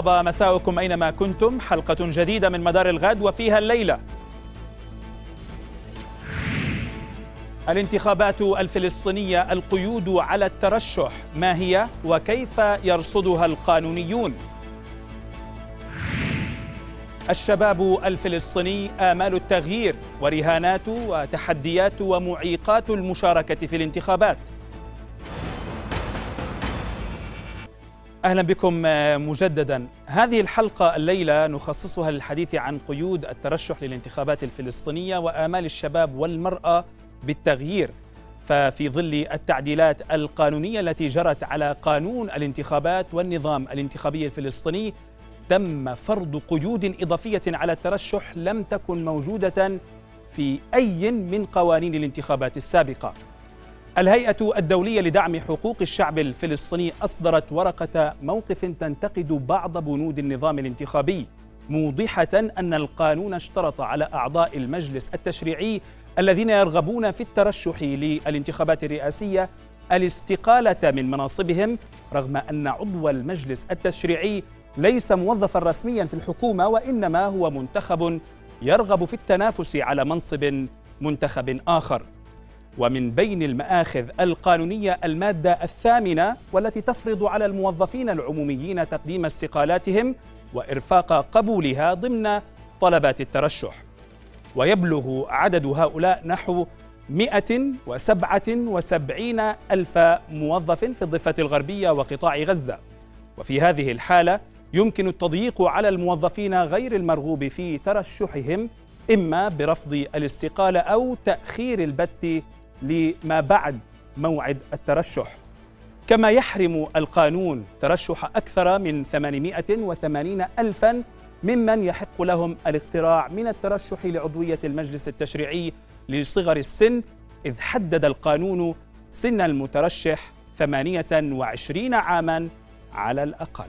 طاب مساؤكم أينما كنتم حلقة جديدة من مدار الغد وفيها الليلة الانتخابات الفلسطينية القيود على الترشح ما هي وكيف يرصدها القانونيون الشباب الفلسطيني آمال التغيير ورهانات وتحديات ومعيقات المشاركة في الانتخابات اهلا بكم آه، مجددا هذه الحلقه الليله نخصصها للحديث عن قيود الترشح للانتخابات الفلسطينيه وامال الشباب والمراه بالتغيير ففي ظل التعديلات القانونيه التي جرت على قانون الانتخابات والنظام الانتخابي الفلسطيني تم فرض قيود اضافيه على الترشح لم تكن موجوده في اي من قوانين الانتخابات السابقه الهيئة الدولية لدعم حقوق الشعب الفلسطيني أصدرت ورقة موقف تنتقد بعض بنود النظام الانتخابي موضحة أن القانون اشترط على أعضاء المجلس التشريعي الذين يرغبون في الترشح للانتخابات الرئاسية الاستقالة من مناصبهم رغم أن عضو المجلس التشريعي ليس موظفا رسميا في الحكومة وإنما هو منتخب يرغب في التنافس على منصب منتخب آخر ومن بين المآخذ القانونية المادة الثامنة والتي تفرض على الموظفين العموميين تقديم استقالاتهم وإرفاق قبولها ضمن طلبات الترشح ويبلغ عدد هؤلاء نحو 177 ألف موظف في الضفة الغربية وقطاع غزة وفي هذه الحالة يمكن التضييق على الموظفين غير المرغوب في ترشحهم إما برفض الاستقالة أو تأخير البت لما بعد موعد الترشح كما يحرم القانون ترشح أكثر من 880 ألفا ممن يحق لهم الاقتراع من الترشح لعضوية المجلس التشريعي لصغر السن إذ حدد القانون سن المترشح 28 عاما على الأقل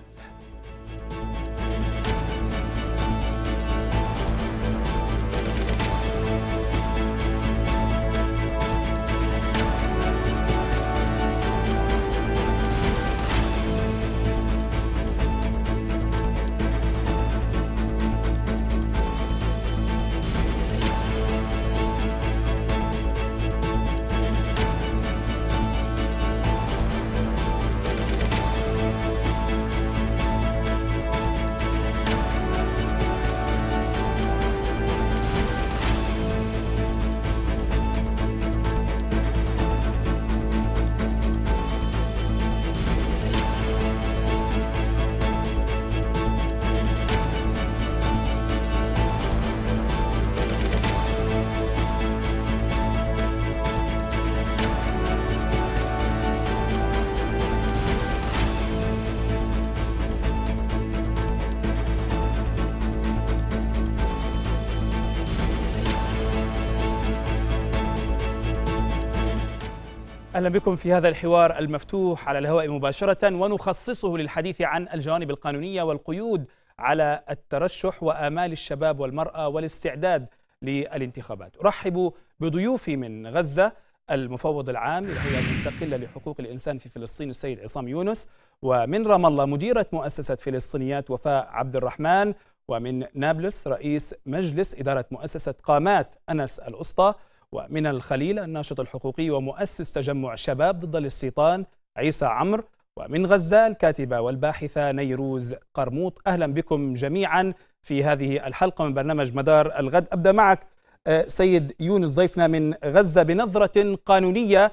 أهلا بكم في هذا الحوار المفتوح على الهواء مباشرة ونخصصه للحديث عن الجوانب القانونية والقيود على الترشح وآمال الشباب والمرأة والاستعداد للانتخابات أرحب بضيوفي من غزة المفوض العام للهيئة المستقلة لحقوق الإنسان في فلسطين السيد عصام يونس ومن رام الله مديرة مؤسسة فلسطينيات وفاء عبد الرحمن ومن نابلس رئيس مجلس إدارة مؤسسة قامات أنس الأسطى ومن الخليل الناشط الحقوقي ومؤسس تجمع شباب ضد الاستيطان عيسى عمرو ومن غزة الكاتبة والباحثة نيروز قرموط أهلا بكم جميعا في هذه الحلقة من برنامج مدار الغد أبدأ معك آه، سيد يونس ضيفنا من غزة بنظرة قانونية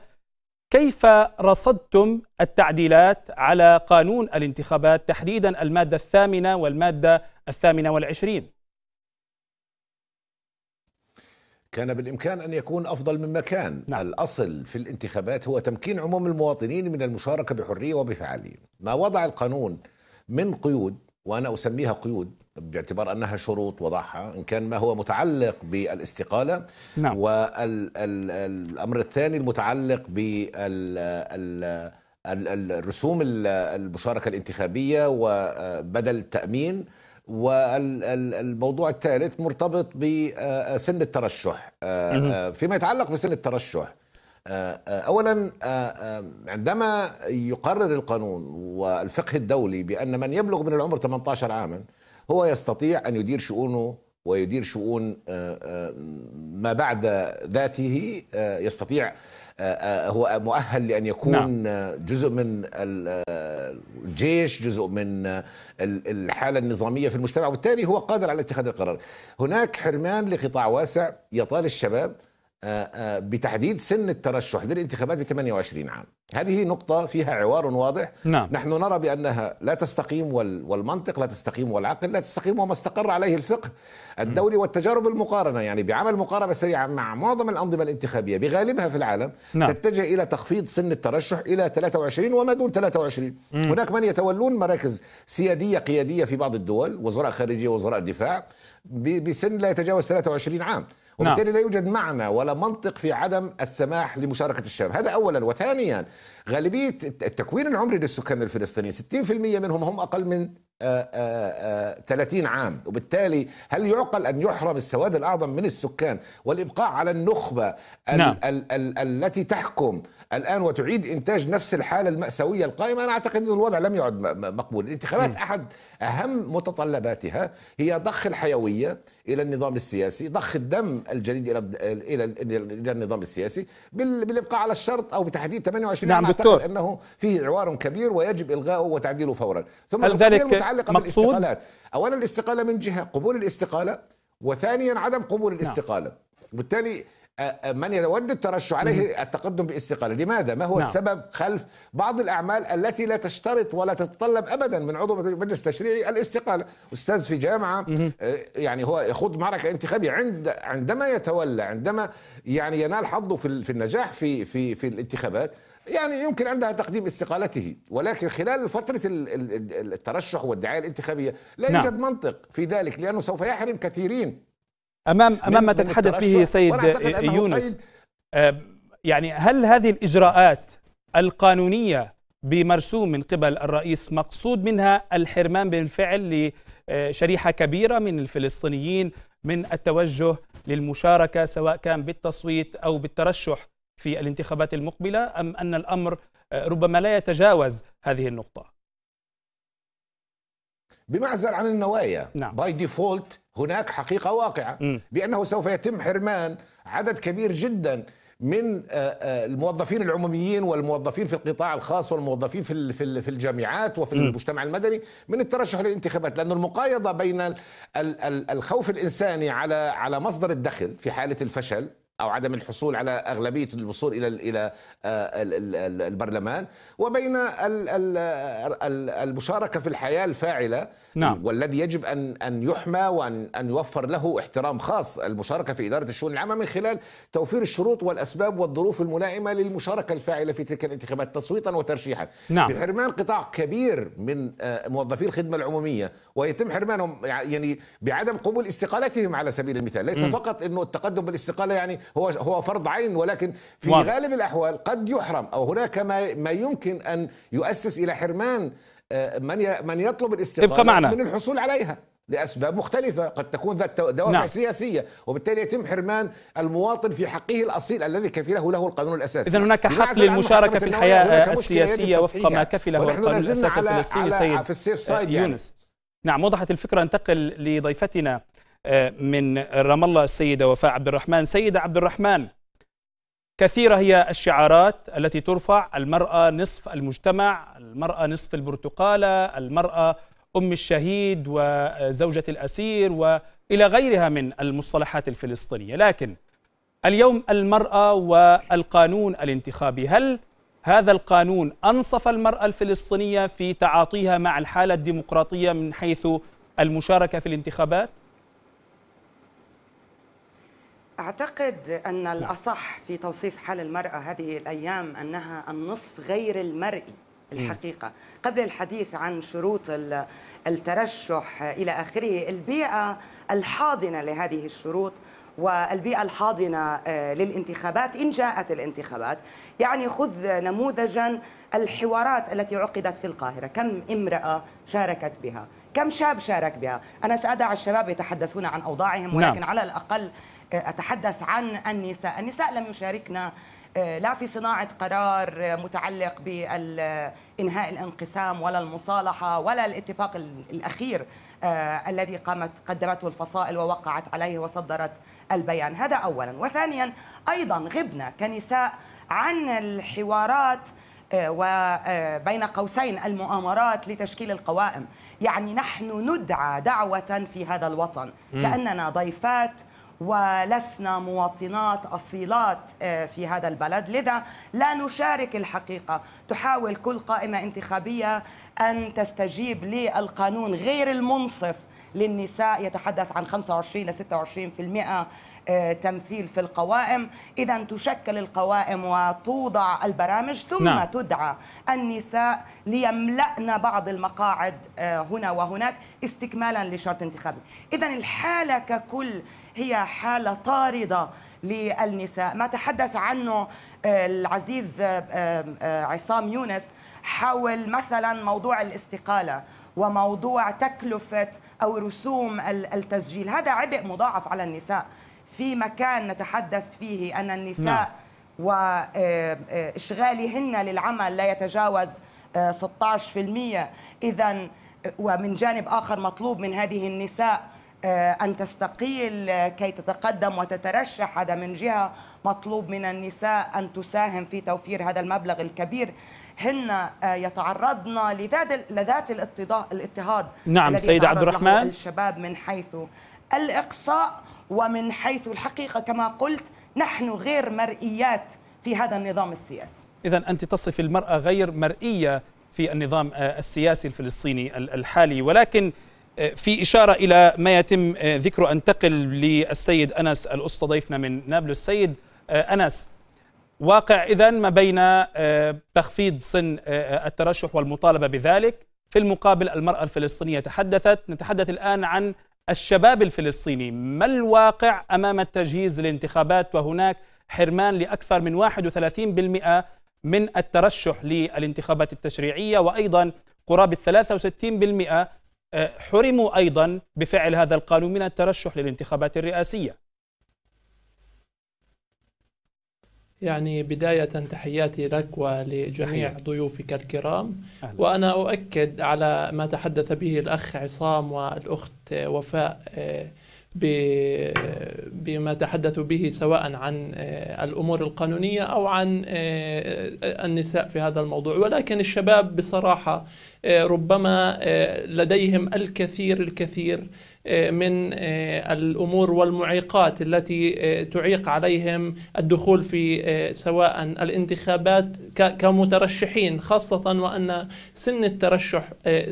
كيف رصدتم التعديلات على قانون الانتخابات تحديدا المادة الثامنة والمادة الثامنة والعشرين؟ كان بالإمكان أن يكون أفضل مما كان نعم. الأصل في الانتخابات هو تمكين عموم المواطنين من المشاركة بحرية وبفعالية ما وضع القانون من قيود وأنا أسميها قيود باعتبار أنها شروط وضعها إن كان ما هو متعلق بالاستقالة نعم. والأمر الثاني المتعلق بال الرسوم المشاركة الانتخابية وبدل آه، التأمين والموضوع الثالث مرتبط بسن الترشح آه، آه، فيما يتعلق بسن الترشح آه، اولا عندما يقرر القانون والفقه الدولي بان من يبلغ من العمر 18 عاما هو يستطيع ان يدير شؤونه ويدير شؤون آه، آه، ما بعد ذاته آه، يستطيع هو مؤهل لان يكون نعم. جزء من الجيش جزء من الحاله النظاميه في المجتمع وبالتالي هو قادر على اتخاذ القرار هناك حرمان لقطاع واسع يطال الشباب آه، آه، بتحديد سن الترشح للانتخابات ب 28 عام هذه نقطة فيها عوار واضح نعم. نحن نرى بأنها لا تستقيم والمنطق لا تستقيم والعقل لا تستقيم وما استقر عليه الفقه الدولي والتجارب المقارنة يعني بعمل مقاربة سريعة مع معظم الأنظمة الانتخابية بغالبها في العالم نعم. تتجه إلى تخفيض سن الترشح إلى 23 وما دون 23 مم. هناك من يتولون مراكز سيادية قيادية في بعض الدول وزراء خارجية وزراء دفاع بسن لا يتجاوز 23 عام وبالتالي نعم. لا يوجد معنى ولا منطق في عدم السماح لمشاركه الشباب هذا اولا وثانيا غالبيه التكوين العمري للسكان الفلسطينيين 60% منهم هم اقل من 30 آه، آه، آه، عام وبالتالي هل يعقل أن يحرم السواد الأعظم من السكان والإبقاء على النخبة نعم. ال ال ال التي تحكم الآن وتعيد إنتاج نفس الحالة المأساوية القائمة أنا أعتقد أن الوضع لم يعد مقبول الانتخابات أحد أهم متطلباتها هي ضخ الحيوية إلى النظام السياسي ضخ الدم الجديد إلى إلى إلى النظام السياسي بالإبقاء على الشرط أو بتحديد 28 نعم دكتور أنه فيه عوار كبير ويجب الغائه وتعديله فورا ثم هل ذلك المتعلقة مقصود؟ بالاستقالات أولا الاستقالة من جهة قبول الاستقالة وثانيا عدم قبول نعم. الاستقالة نعم. وبالتالي من يود الترشح عليه التقدم باستقاله، لماذا؟ ما هو نعم. السبب خلف بعض الاعمال التي لا تشترط ولا تتطلب ابدا من عضو مجلس تشريعي الاستقاله، استاذ في جامعه يعني هو يخوض معركه انتخابيه عند عندما يتولى عندما يعني ينال حظه في في النجاح في في في الانتخابات يعني يمكن عندها تقديم استقالته ولكن خلال فترة الترشح والدعاية الانتخابية لا نعم. يوجد نعم. منطق في ذلك لأنه سوف يحرم كثيرين امام امام ما تتحدث به سيد يونس آه، يعني هل هذه الاجراءات القانونيه بمرسوم من قبل الرئيس مقصود منها الحرمان بالفعل لشريحه كبيره من الفلسطينيين من التوجه للمشاركه سواء كان بالتصويت او بالترشح في الانتخابات المقبله ام ان الامر آه، ربما لا يتجاوز هذه النقطه بمعزل عن النوايا نعم. باي ديفولت هناك حقيقة واقعة بأنه سوف يتم حرمان عدد كبير جدا من آه، آه، الموظفين العموميين والموظفين في القطاع الخاص والموظفين في في الجامعات وفي المجتمع المدني من الترشح للانتخابات لأن المقايضة بين الخوف الإنساني على على مصدر الدخل في حالة الفشل او عدم الحصول على اغلبيه الوصول الى الى آه، البرلمان وبين المشاركه في الحياه الفاعله نعم. والذي يجب ان ان يحمى وان ان يوفر له احترام خاص المشاركه في اداره الشؤون العامه من خلال توفير الشروط والاسباب والظروف الملائمه للمشاركه الفاعله في تلك الانتخابات تصويتا وترشيحا نعم. بحرمان قطاع كبير من آه، موظفي الخدمه العموميه ويتم حرمانهم يعني بعدم قبول استقالتهم على سبيل المثال ليس م. فقط انه التقدم بالاستقاله يعني هو هو فرض عين ولكن في واضح. غالب الاحوال قد يحرم او هناك ما ما يمكن ان يؤسس الى حرمان آه، من من يطلب معنا. من الحصول عليها لاسباب مختلفه قد تكون ذات دوافع نعم. سياسيه وبالتالي يتم حرمان المواطن في حقه الاصيل الذي كفله له القانون الاساسي اذا هناك حق للمشاركه في الحياه السياسيه وفق ما كفله القانون الاساسي الفلسطيني سيد في يونس يعني. نعم وضحت الفكره انتقل لضيفتنا آه، من رام الله السيدة وفاء عبد الرحمن سيدة عبد الرحمن كثيرة هي الشعارات التي ترفع المرأة نصف المجتمع المرأة نصف البرتقالة المرأة أم الشهيد وزوجة الأسير وإلى غيرها من المصطلحات الفلسطينية لكن اليوم المرأة والقانون الانتخابي هل هذا القانون أنصف المرأة الفلسطينية في تعاطيها مع الحالة الديمقراطية من حيث المشاركة في الانتخابات؟ أعتقد أن نعم. الأصح في توصيف حال المرأة هذه الأيام أنها النصف غير المرئي الحقيقة قبل الحديث عن شروط الترشح إلى آخره البيئة الحاضنة لهذه الشروط والبيئة الحاضنة آه، للانتخابات إن جاءت الانتخابات يعني خذ نموذجا الحوارات التي عقدت في القاهرة كم امرأة شاركت بها كم شاب شارك بها أنا سأدع الشباب يتحدثون عن أوضاعهم نعم. ولكن نعم. على الأقل آه، أتحدث عن النساء النساء لم يشاركنا آه، لا في صناعة قرار متعلق بإنهاء الانقسام ولا المصالحة ولا الاتفاق الأخير آه، الذي قامت قدمته الفصائل ووقعت عليه وصدرت البيان هذا أولا وثانيا أيضا غبنا كنساء عن الحوارات وبين قوسين المؤامرات لتشكيل القوائم يعني نحن ندعى دعوة في هذا الوطن كأننا ضيفات ولسنا مواطنات اصيلات آه، في هذا البلد لذا لا نشارك الحقيقه تحاول كل قائمه انتخابيه ان تستجيب للقانون غير المنصف للنساء يتحدث عن 25 ل 26% آه، تمثيل في القوائم إذا تشكل القوائم وتوضع البرامج ثم نعم. تدعى النساء ليملأن بعض المقاعد آه، هنا وهناك استكمالا لشرط انتخابي إذا الحالة ككل هي حالة طاردة للنساء ما تحدث عنه آه، العزيز عصام يونس حول مثلا موضوع الاستقالة وموضوع تكلفة أو رسوم التسجيل هذا عبء مضاعف على النساء في مكان نتحدث فيه أن النساء نعم. وإشغالهن آه، آه، للعمل لا يتجاوز 16% آه، إذا ومن جانب آخر مطلوب من هذه النساء أن تستقيل كي تتقدم وتترشح هذا من جهة مطلوب من النساء أن تساهم في توفير هذا المبلغ الكبير هن يتعرضن لذات الاضطهاد نعم سيدة عبد الرحمن الشباب من حيث الإقصاء ومن حيث الحقيقة كما قلت نحن غير مرئيات في هذا النظام السياسي إذا أنت تصف المرأة غير مرئية في النظام آه، السياسي الفلسطيني الحالي ولكن آه، في إشارة إلى ما يتم آه، ذكره أنتقل للسيد أنس الأسطى ضيفنا من نابلس السيد أنس واقع إذا ما بين تخفيض سن الترشح والمطالبة بذلك في المقابل المرأة الفلسطينية تحدثت نتحدث الآن عن الشباب الفلسطيني ما الواقع أمام التجهيز للانتخابات وهناك حرمان لأكثر من 31% من الترشح للانتخابات التشريعية وأيضا قرابة 63% آه، حرموا أيضا بفعل هذا القانون من الترشح للانتخابات الرئاسية يعني بداية تحياتي لك ولجميع ضيوفك الكرام أهلا. وأنا أؤكد على ما تحدث به الأخ عصام والأخت وفاء بما تحدثوا به سواء عن الأمور القانونية أو عن النساء في هذا الموضوع ولكن الشباب بصراحة ربما لديهم الكثير الكثير آه، من آه، الامور والمعيقات التي آه، تعيق عليهم الدخول في سواء الانتخابات كمترشحين خاصه وان سن الترشح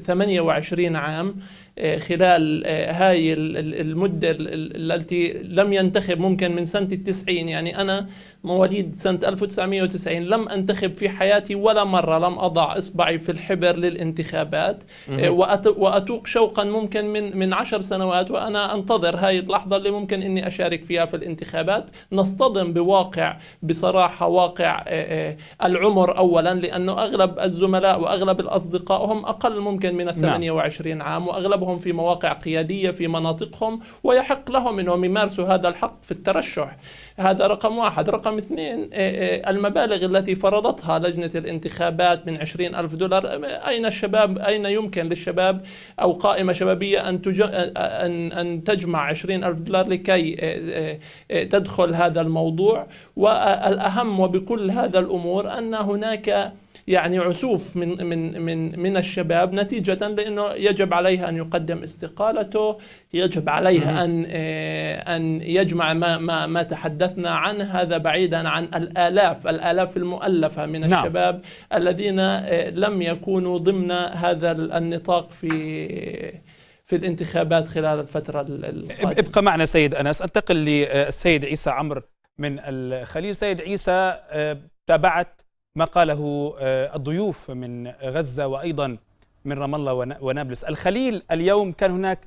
28 عام خلال هاي المدة التي لم ينتخب ممكن من سنة التسعين يعني أنا مواليد سنة 1990 لم أنتخب في حياتي ولا مرة لم أضع إصبعي في الحبر للانتخابات آه، وأتوق شوقا ممكن من من عشر سنوات وأنا أنتظر هاي اللحظة اللي ممكن إني أشارك فيها في الانتخابات نصطدم بواقع بصراحة واقع آه، آه، العمر أولا لأنه أغلب الزملاء وأغلب الأصدقاء هم أقل ممكن من 28 نعم. عام وأغلبهم في مواقع قيادية في مناطقهم ويحق لهم أنهم يمارسوا هذا الحق في الترشح هذا رقم واحد رقم اثنين إيه، إيه، المبالغ التي فرضتها لجنة الانتخابات من عشرين ألف دولار أين الشباب أين يمكن للشباب أو قائمة شبابية أن, أن, أن تجمع عشرين ألف دولار لكي إيه، تدخل هذا الموضوع والأهم وبكل هذا الأمور أن هناك يعني عسوف من من من من الشباب نتيجه لانه يجب عليه ان يقدم استقالته يجب عليه ان آه، ان يجمع ما ما ما تحدثنا عن هذا بعيدا عن الالاف الالاف المؤلفه من نعم. الشباب الذين آه، لم يكونوا ضمن هذا النطاق في في الانتخابات خلال الفترة القادمة ابقى معنا سيد أنس أنتقل للسيد عيسى عمرو من الخليل سيد عيسى آه، تابعت ما قاله آه، الضيوف من غزة وأيضا من رام الله ونابلس الخليل اليوم كان هناك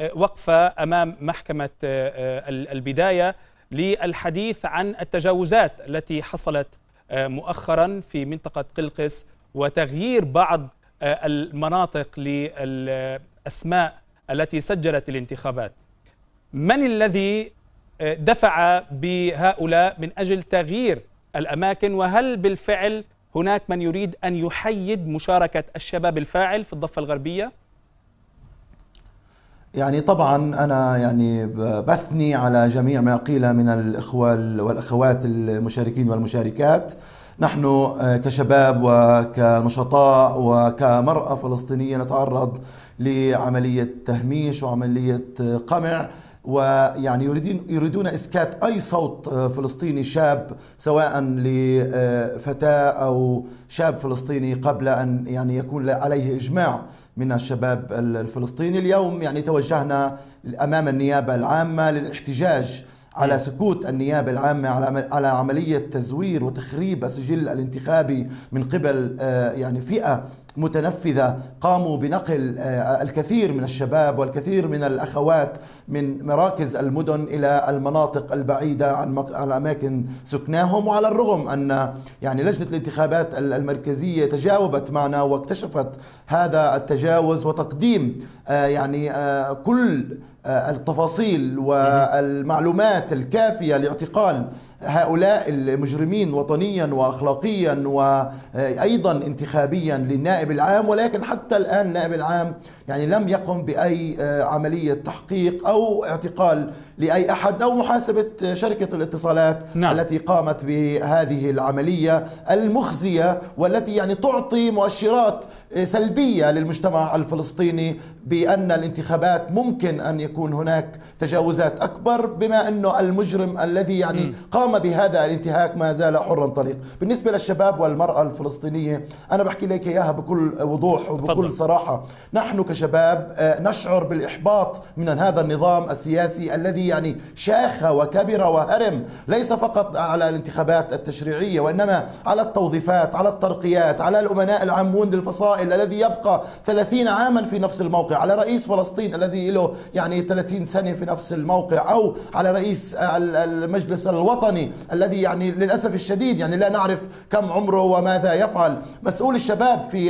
آه، وقفة أمام محكمة آه، البداية للحديث عن التجاوزات التي حصلت مؤخرا في منطقة قلقس وتغيير بعض المناطق للأسماء التي سجلت الانتخابات من الذي دفع بهؤلاء من أجل تغيير الأماكن وهل بالفعل هناك من يريد أن يحيد مشاركة الشباب الفاعل في الضفة الغربية؟ يعني طبعا انا يعني بثني على جميع ما قيل من الاخوه والاخوات المشاركين والمشاركات نحن آه، كشباب وكنشطاء وكمراه فلسطينيه نتعرض لعمليه تهميش وعمليه قمع ويعني يريدون يريدون اسكات اي صوت آه، فلسطيني شاب سواء لفتاه آه، او شاب فلسطيني قبل ان يعني يكون عليه اجماع من الشباب الفلسطيني اليوم يعني توجهنا امام النيابه العامه للاحتجاج على سكوت النيابة العامة على عملية تزوير وتخريب السجل الانتخابي من قبل آه، يعني فئة متنفذه قاموا بنقل آه، الكثير من الشباب والكثير من الاخوات من مراكز المدن الى المناطق البعيده عن اماكن سكناهم وعلى الرغم ان يعني لجنه الانتخابات المركزيه تجاوبت معنا واكتشفت هذا التجاوز وتقديم آه، يعني آه، كل آه، التفاصيل والمعلومات الكافيه لاعتقال هؤلاء المجرمين وطنيا واخلاقيا وايضا انتخابيا للنائب العام ولكن حتى الان النائب العام يعني لم يقم بأي آه، عملية تحقيق أو اعتقال لأي أحد أو محاسبة آه، شركة الاتصالات نعم. التي قامت بهذه العملية المخزية والتي يعني تعطي مؤشرات آه، سلبية للمجتمع الفلسطيني بأن الانتخابات ممكن أن يكون هناك تجاوزات أكبر بما أنه المجرم الذي يعني م. قام بهذا الانتهاك ما زال حرا طليق بالنسبة للشباب والمرأة الفلسطينية أنا بحكي لك إياها بكل وضوح وبكل فضل. صراحة نحن كشباب شباب آه، نشعر بالإحباط من هذا النظام السياسي الذي يعني شاخ وكبر وهرم ليس فقط على الانتخابات التشريعية وإنما على التوظيفات على الترقيات على الأمناء العامون للفصائل الذي يبقى 30 عاما في نفس الموقع على رئيس فلسطين الذي له يعني 30 سنة في نفس الموقع أو على رئيس المجلس الوطني الذي يعني للأسف الشديد يعني لا نعرف كم عمره وماذا يفعل مسؤول الشباب في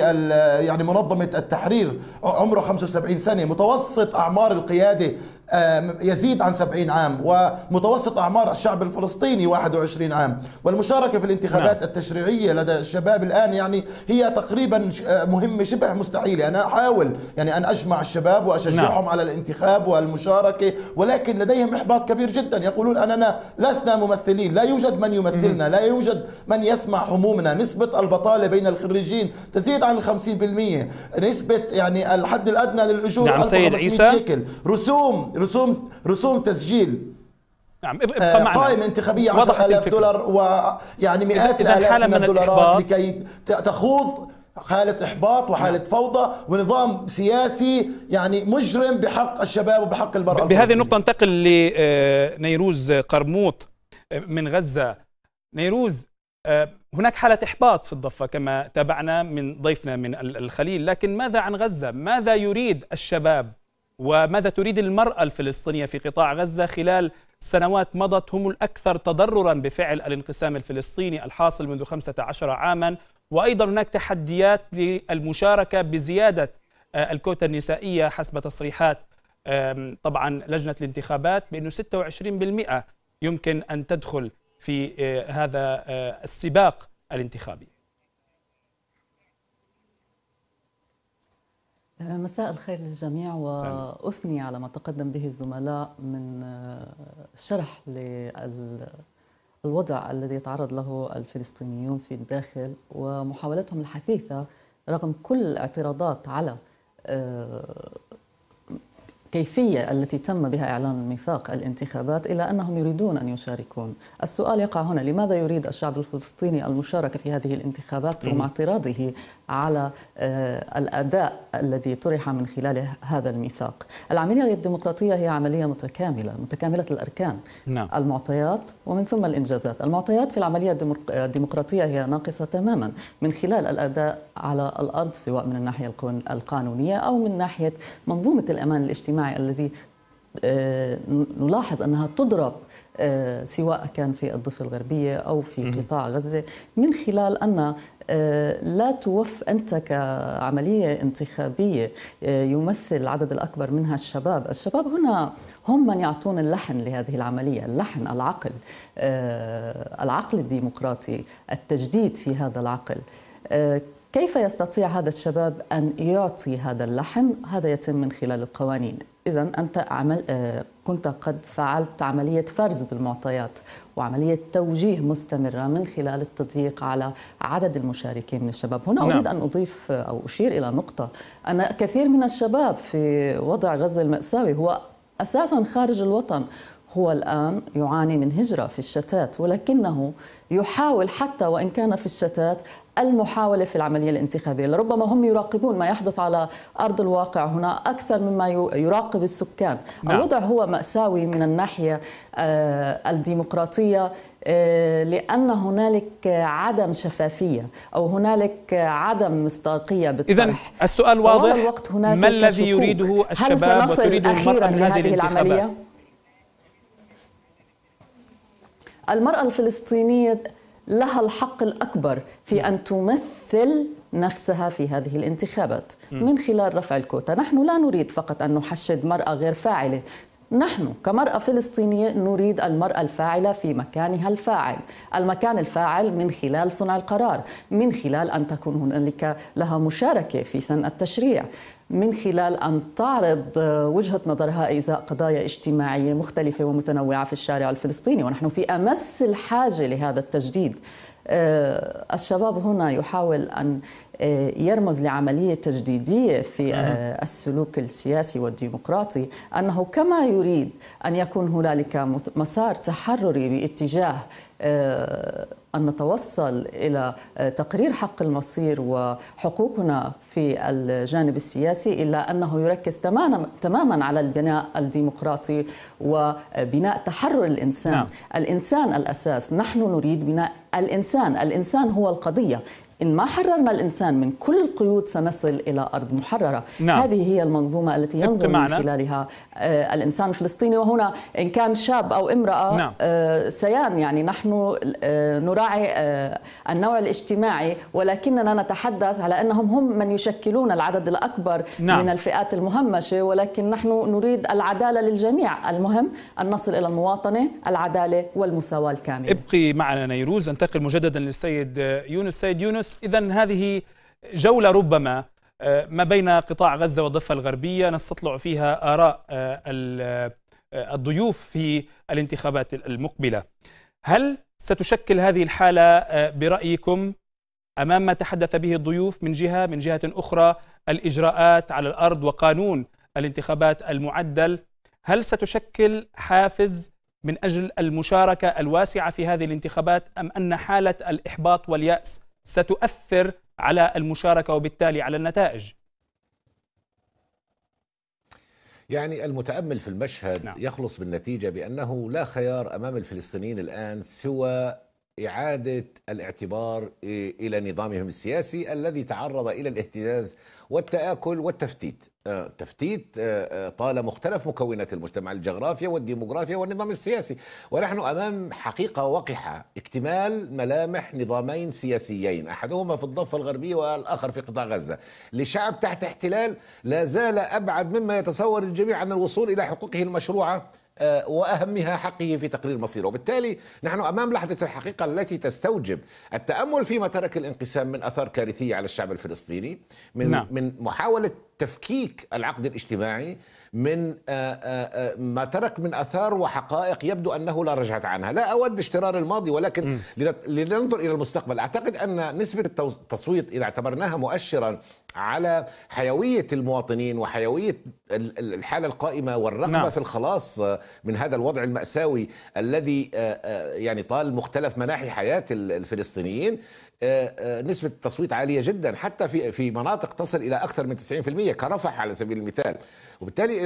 يعني منظمة التحرير عمره عمره 75 سنة متوسط أعمار القيادة آه، يزيد عن 70 عام ومتوسط أعمار الشعب الفلسطيني 21 عام والمشاركة في الانتخابات نعم. التشريعية لدى الشباب الآن يعني هي تقريبا آه، مهمة شبه مستحيلة أنا أحاول يعني أن أجمع الشباب وأشجعهم نعم. على الانتخاب والمشاركة ولكن لديهم إحباط كبير جدا يقولون أننا لسنا ممثلين لا يوجد من يمثلنا لا يوجد من يسمع همومنا نسبة البطالة بين الخريجين تزيد عن 50% نسبة يعني الحد الأدنى للأجور نعم سيد عيسى شكل رسوم رسوم رسوم تسجيل نعم ابقى آه، معنا قائمة انتخابية 10000 دولار ويعني مئات الآلاف من, من الدولارات لكي تخوض حالة إحباط وحالة نعم. فوضى ونظام سياسي يعني مجرم بحق الشباب وبحق المرأة بهذه النقطة انتقل لنيروز آه، آه، قرموط من غزة نيروز هناك حالة إحباط في الضفة كما تابعنا من ضيفنا من الخليل لكن ماذا عن غزة؟ ماذا يريد الشباب وماذا تريد المرأة الفلسطينية في قطاع غزة خلال سنوات مضت هم الأكثر تضررا بفعل الانقسام الفلسطيني الحاصل منذ 15 عاما وأيضا هناك تحديات للمشاركة بزيادة آه، الكوتا النسائية حسب تصريحات طبعا لجنة الانتخابات بأنه 26% يمكن أن تدخل في آه، هذا آه، السباق الانتخابي آه، مساء الخير للجميع واثني على ما تقدم به الزملاء من آه، شرح للوضع الذي يتعرض له الفلسطينيون في الداخل ومحاولتهم الحثيثه رغم كل الاعتراضات على آه، كيفية التي تم بها إعلان ميثاق الانتخابات إلى أنهم يريدون أن يشاركون السؤال يقع هنا لماذا يريد الشعب الفلسطيني المشاركة في هذه الانتخابات رغم اعتراضه على آه، الأداء الذي طرح من خلال هذا الميثاق العملية الديمقراطية هي عملية متكاملة متكاملة الأركان نعم. المعطيات ومن ثم الإنجازات المعطيات في العملية الديمقراطية هي ناقصة تماما من خلال الأداء على الأرض سواء من الناحية القانونية أو من ناحية منظومة الأمان الاجتماعي الذي آه، نلاحظ أنها تضرب آه، سواء كان في الضفة الغربية أو في قطاع غزة من خلال أن آه، لا توف أنت كعملية انتخابية آه، يمثل العدد الأكبر منها الشباب الشباب هنا هم من يعطون اللحن لهذه العملية اللحن العقل آه، العقل الديمقراطي التجديد في هذا العقل كيف يستطيع هذا الشباب أن يعطي هذا اللحن هذا يتم من خلال القوانين إذا أنت عمل كنت قد فعلت عملية فرز بالمعطيات وعملية توجيه مستمرة من خلال التضييق على عدد المشاركين من الشباب هنا نعم. أريد أن أضيف أو أشير إلى نقطة أن كثير من الشباب في وضع غزة المأساوي هو أساسا خارج الوطن هو الآن يعاني من هجرة في الشتات ولكنه يحاول حتى وإن كان في الشتات المحاولة في العملية الانتخابية لربما هم يراقبون ما يحدث على أرض الواقع هنا أكثر مما يراقب السكان نعم. الوضع هو مأساوي من الناحية آه، الديمقراطية آه، لأن هنالك عدم شفافية أو هنالك عدم مصداقية إذا السؤال واضح الوقت هناك ما الذي يريده الشباب وتريده المرأة من هذه الانتخابات العملية؟ المرأة الفلسطينية لها الحق الأكبر في نعم. أن تمثل نفسها في هذه الانتخابات من خلال رفع الكوتا نحن لا نريد فقط أن نحشد مرأة غير فاعلة نحن كمرأة فلسطينية نريد المرأة الفاعلة في مكانها الفاعل المكان الفاعل من خلال صنع القرار من خلال أن تكون هنالك لها مشاركة في سن التشريع من خلال أن تعرض وجهة نظرها إزاء قضايا اجتماعية مختلفة ومتنوعة في الشارع الفلسطيني ونحن في أمس الحاجة لهذا التجديد آه، الشباب هنا يحاول أن آه، يرمز لعملية تجديدية في آه، السلوك السياسي والديمقراطي أنه كما يريد أن يكون هنالك مسار تحرري باتجاه أن نتوصل إلى آه، تقرير حق المصير وحقوقنا في الجانب السياسي إلا أنه يركز تماما على البناء الديمقراطي وبناء تحرر الإنسان نعم. الإنسان الأساس نحن نريد بناء الإنسان الإنسان هو القضية إن ما حررنا الإنسان من كل القيود سنصل إلى أرض محررة نعم. هذه هي المنظومة التي ينظر من خلالها آه، الإنسان الفلسطيني وهنا إن كان شاب أو امرأة نعم. آه، سيان يعني نحن آه، نراعي النوع الاجتماعي ولكننا نتحدث على أنهم هم من يشكلون العدد الأكبر نعم. من الفئات المهمشة ولكن نحن نريد العدالة للجميع المهم أن نصل إلى المواطنة العدالة والمساواة الكاملة ابقي معنا نيروز انتقل مجددا للسيد يونس سيد يونس بس إذا هذه جولة ربما آه، ما بين قطاع غزة والضفة الغربية نستطلع فيها آراء آه، آه، الضيوف في الانتخابات المقبلة هل ستشكل هذه الحالة برأيكم أمام ما تحدث به الضيوف من جهة من جهة أخرى الإجراءات على الأرض وقانون الانتخابات المعدل هل ستشكل حافز من أجل المشاركة الواسعة في هذه الانتخابات أم أن حالة الإحباط واليأس ستؤثر على المشاركه وبالتالي على النتائج يعني المتامل في المشهد نعم. يخلص بالنتيجه بانه لا خيار امام الفلسطينيين الان سوى إعادة الاعتبار إلى نظامهم السياسي الذي تعرض إلى الاهتزاز والتآكل والتفتيت آه، تفتيت آه، آه، طال مختلف مكونات المجتمع الجغرافيا والديموغرافيا والنظام السياسي ونحن أمام حقيقة وقحة اكتمال ملامح نظامين سياسيين أحدهما في الضفة الغربية والآخر في قطاع غزة لشعب تحت احتلال لا زال أبعد مما يتصور الجميع عن الوصول إلى حقوقه المشروعة آه، واهمها حقه في تقرير مصيره، وبالتالي نحن امام لحظه الحقيقه التي تستوجب التامل فيما ترك الانقسام من اثار كارثيه على الشعب الفلسطيني من نعم. من محاوله تفكيك العقد الاجتماعي من آه، آه، ما ترك من اثار وحقائق يبدو انه لا رجعه عنها، لا اود اشترار الماضي ولكن لننظر الى المستقبل، اعتقد ان نسبه التصويت اذا اعتبرناها مؤشرا على حيوية المواطنين وحيوية الحالة القائمة والرغبة نعم. في الخلاص من هذا الوضع المأساوي الذي آه، آه، يعني طال مختلف مناحي حياة الفلسطينيين آه، نسبة التصويت عالية جدا حتى في في مناطق تصل إلى أكثر من 90% كرفح على سبيل المثال وبالتالي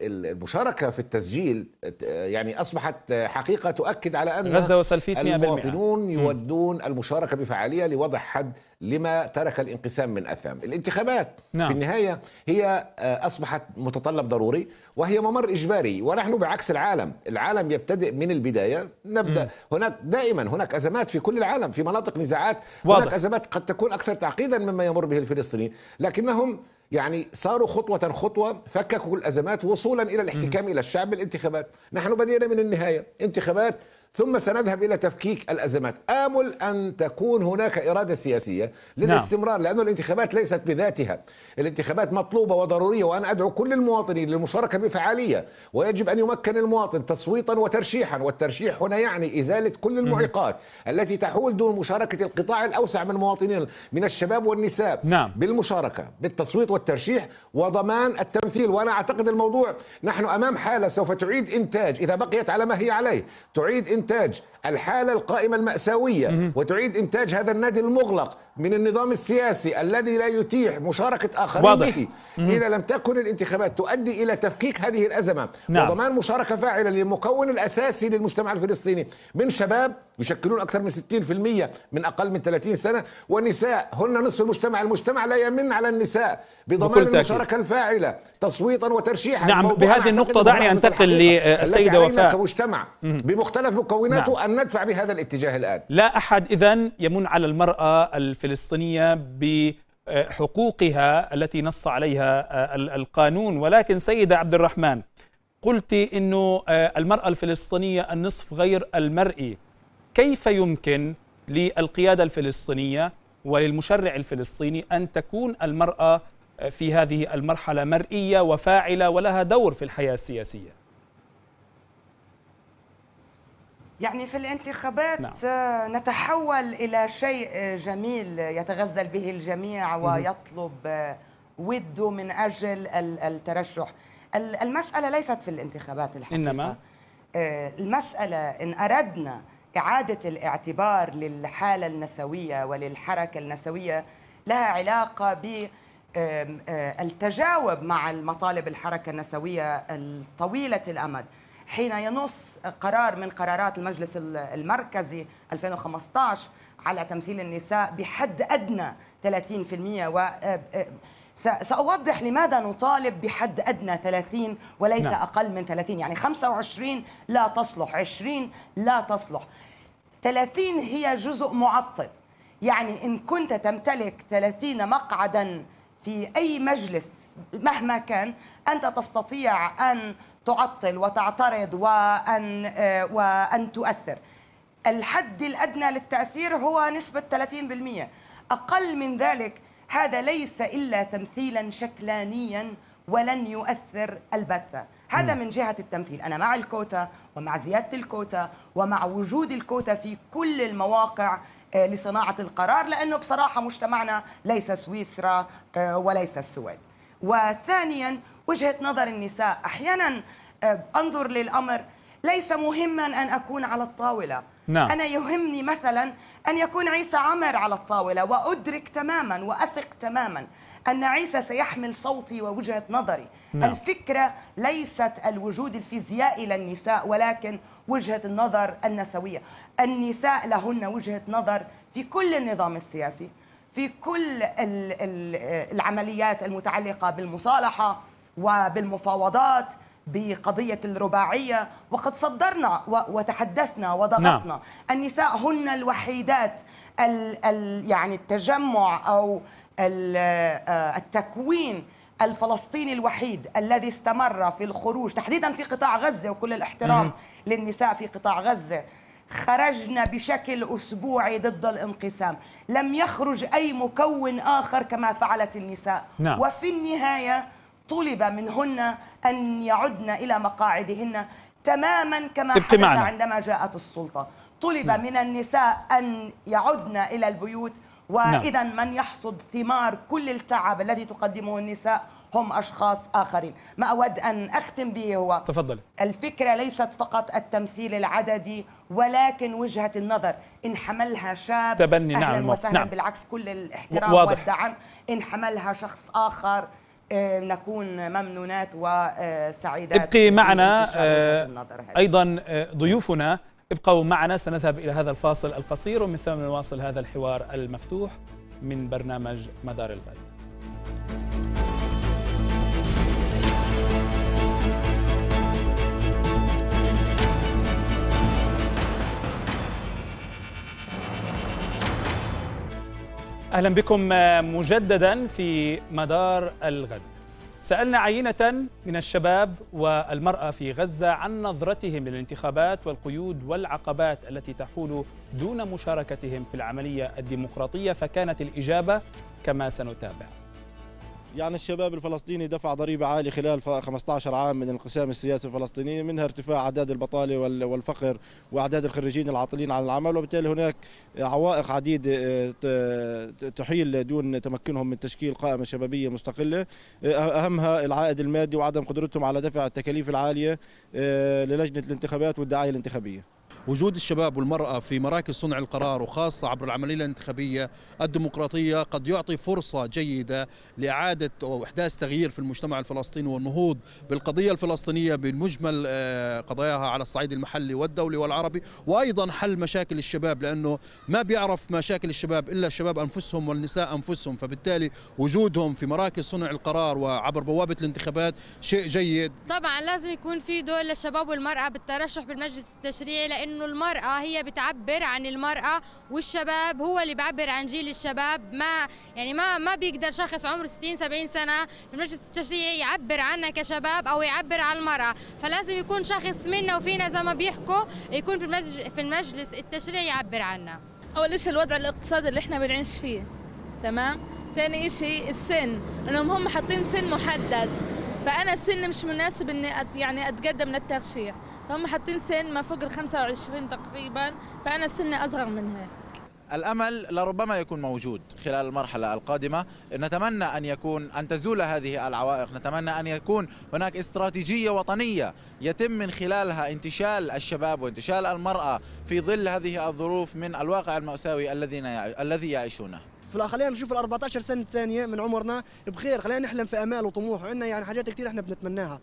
المشاركه في التسجيل يعني اصبحت حقيقه تؤكد على ان غزه وسلفيه المواطنون يودون المشاركه بفعاليه لوضع حد لما ترك الانقسام من اثام الانتخابات نعم. في النهايه هي آه، اصبحت متطلب ضروري وهي ممر اجباري ونحن بعكس العالم العالم يبتدئ من البدايه نبدا م. هناك دائما هناك ازمات في كل العالم في مناطق نزاعات واضح. هناك ازمات قد تكون اكثر تعقيدا مما يمر به الفلسطينيين لكنهم يعني صاروا خطوة خطوة فككوا الأزمات وصولا إلى الاحتكام إلى الشعب بالانتخابات نحن بدينا من النهاية انتخابات ثم سنذهب الى تفكيك الازمات، امل ان تكون هناك اراده سياسيه للاستمرار نعم. لان الانتخابات ليست بذاتها، الانتخابات مطلوبه وضروريه وانا ادعو كل المواطنين للمشاركه بفعاليه، ويجب ان يمكن المواطن تصويتا وترشيحا، والترشيح هنا يعني ازاله كل المعيقات التي تحول دون مشاركه القطاع الاوسع من المواطنين من الشباب والنساء نعم. بالمشاركه بالتصويت والترشيح وضمان التمثيل، وانا اعتقد الموضوع نحن امام حاله سوف تعيد انتاج اذا بقيت على ما هي عليه، تعيد إنتاج الحالة القائمة المأساوية وتعيد إنتاج هذا النادي المغلق من النظام السياسي الذي لا يتيح مشاركة آخرين واضح. به مم. إذا لم تكن الانتخابات تؤدي إلى تفكيك هذه الأزمة نعم. وضمان مشاركة فاعلة للمكون الأساسي للمجتمع الفلسطيني من شباب يشكلون أكثر من 60% من أقل من 30 سنة ونساء هن نصف المجتمع المجتمع لا يمن على النساء بضمان المشاركة الفاعلة تصويتا وترشيحا نعم بهذه النقطة دعني أنتقل للسيدة وفاء كمجتمع بمختلف مكوناته نعم. أن ندفع بهذا الاتجاه الآن لا أحد إذا يمن على المرأة الفلسطينية الفلسطينية بحقوقها التي نص عليها آه، القانون ولكن سيدة عبد الرحمن قلت أنه آه، المرأة الفلسطينية النصف غير المرئي كيف يمكن للقيادة الفلسطينية وللمشرع الفلسطيني أن تكون المرأة في هذه المرحلة مرئية وفاعلة ولها دور في الحياة السياسية يعني في الانتخابات نعم. آه، نتحول إلى شيء آه، جميل آه، يتغزل به الجميع ويطلب وده من أجل الترشح المسألة ليست في الانتخابات الحقيقة إنما المسألة إن أردنا إعادة الاعتبار للحالة النسوية وللحركة النسوية لها علاقة ب التجاوب مع المطالب الحركة النسوية الطويلة الأمد حين ينص قرار من قرارات المجلس المركزي 2015 على تمثيل النساء بحد أدنى 30% و سأوضح لماذا نطالب بحد أدنى 30 وليس نعم. أقل من 30 يعني 25 لا تصلح 20 لا تصلح 30 هي جزء معطل يعني إن كنت تمتلك 30 مقعدا في أي مجلس مهما كان أنت تستطيع أن تعطل وتعترض وأن, آه، وأن تؤثر الحد الأدنى للتأثير هو نسبة 30% أقل من ذلك هذا ليس إلا تمثيلا شكلانيا ولن يؤثر البتة هذا من جهة التمثيل أنا مع الكوتا ومع زيادة الكوتا ومع وجود الكوتا في كل المواقع آه، لصناعة القرار لأنه بصراحة مجتمعنا ليس سويسرا آه، وليس السويد وثانيا وجهة نظر النساء أحيانا آه، أنظر للأمر ليس مهما أن أكون على الطاولة نعم. أنا يهمني مثلا أن يكون عيسى عمر على الطاولة وأدرك تماما وأثق تماما أن عيسى سيحمل صوتي ووجهة نظري نعم. الفكرة ليست الوجود الفيزيائي للنساء ولكن وجهة النظر النسوية النساء لهن وجهة نظر في كل النظام السياسي في كل العمليات المتعلقة بالمصالحة وبالمفاوضات بقضية الرباعية وقد صدرنا وتحدثنا وضغطنا لا. نعم. النساء هن الوحيدات ال ال يعني التجمع أو آه، التكوين الفلسطيني الوحيد الذي استمر في الخروج تحديدا في قطاع غزة وكل الاحترام م- للنساء في قطاع غزة خرجنا بشكل أسبوعي ضد الانقسام لم يخرج أي مكون آخر كما فعلت النساء نعم. وفي النهاية طلب منهن أن يعدن إلى مقاعدهن تماما كما حدث معنا. عندما جاءت السلطة طلب نعم. من النساء أن يعدن إلى البيوت نعم. وإذا من يحصد ثمار كل التعب الذي تقدمه النساء هم أشخاص آخرين ما أود أن أختم به هو تفضل الفكرة ليست فقط التمثيل العددي ولكن وجهة النظر إن حملها شاب تبني أهلا نعم وسهلا نعم. بالعكس كل الاحترام واضح. والدعم إن حملها شخص آخر آه، نكون ممنونات وسعيدات ابقي معنا آه، أيضا آه، ضيوفنا ابقوا معنا سنذهب إلى هذا الفاصل القصير ومن ثم نواصل هذا الحوار المفتوح من برنامج مدار الغد اهلا بكم آه، مجددا في مدار الغد. سالنا عينه من الشباب والمراه في غزه عن نظرتهم للانتخابات والقيود والعقبات التي تحول دون مشاركتهم في العمليه الديمقراطيه فكانت الاجابه كما سنتابع. يعني الشباب الفلسطيني دفع ضريبة عالية خلال 15 عام من الانقسام السياسي الفلسطيني منها ارتفاع أعداد البطالة والفقر وأعداد الخريجين العاطلين عن العمل وبالتالي هناك عوائق عديدة آه، تحيل دون تمكنهم من تشكيل قائمة شبابية مستقلة آه، أه- أهمها العائد المادي وعدم قدرتهم على دفع التكاليف العالية للجنة الانتخابات والدعاية الانتخابية وجود الشباب والمرأة في مراكز صنع القرار وخاصة عبر العملية الانتخابية الديمقراطية قد يعطي فرصة جيدة لإعادة أو إحداث تغيير في المجتمع الفلسطيني والنهوض بالقضية الفلسطينية بالمجمل آه، قضاياها على الصعيد المحلي والدولي والعربي وأيضا حل مشاكل الشباب لأنه ما بيعرف مشاكل الشباب إلا الشباب أنفسهم والنساء أنفسهم فبالتالي وجودهم في مراكز صنع القرار وعبر بوابة الانتخابات شيء جيد طبعا لازم يكون في دور للشباب والمرأة بالترشح بالمجلس التشريعي انه المراه هي بتعبر عن المراه والشباب هو اللي بيعبر عن جيل الشباب ما يعني ما ما بيقدر شخص عمره 60 70 سنه في المجلس التشريعي يعبر عنا كشباب او يعبر عن المراه فلازم يكون شخص منا وفينا زي ما بيحكوا يكون في المجلس في المجلس التشريعي يعبر عنا اول شيء الوضع الاقتصادي اللي احنا بنعيش فيه تمام ثاني شيء السن انهم هم حاطين سن محدد فانا السن مش مناسب اني يعني اتقدم للترشيح هم حاطين سن ما فوق ال 25 تقريبا فأنا سني أصغر منها الامل لربما يكون موجود خلال المرحله القادمه نتمنى ان يكون ان تزول هذه العوائق نتمنى ان يكون هناك استراتيجيه وطنيه يتم من خلالها انتشال الشباب وانتشال المراه في ظل هذه الظروف من الواقع الماساوي الذين الذي يعيشونه خلينا نشوف ال 14 سنه الثانيه من عمرنا بخير خلينا نحلم في امال وطموح عندنا يعني حاجات كثير احنا بنتمناها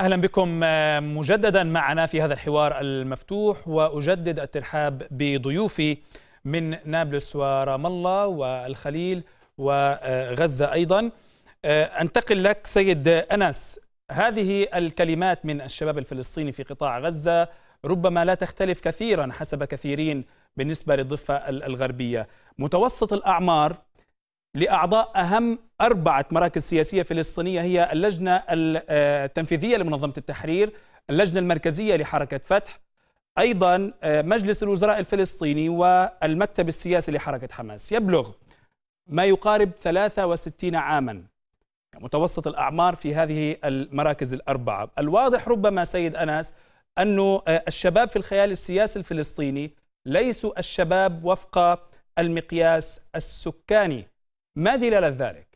اهلا بكم آه، مجددا معنا في هذا الحوار المفتوح واجدد الترحاب بضيوفي من نابلس ورام الله والخليل وغزه ايضا آه، انتقل لك سيد انس هذه الكلمات من الشباب الفلسطيني في قطاع غزه ربما لا تختلف كثيرا حسب كثيرين بالنسبه للضفه الغربيه متوسط الاعمار لأعضاء أهم أربعة مراكز سياسية فلسطينية هي اللجنة آه، التنفيذية لمنظمة التحرير اللجنة المركزية لحركة فتح أيضا آه، مجلس الوزراء الفلسطيني والمكتب السياسي لحركة حماس يبلغ ما يقارب 63 عاما متوسط الأعمار في هذه المراكز الأربعة الواضح ربما سيد أنس أن آه، الشباب في الخيال السياسي الفلسطيني ليسوا الشباب وفق المقياس السكاني ما دلالة ذلك؟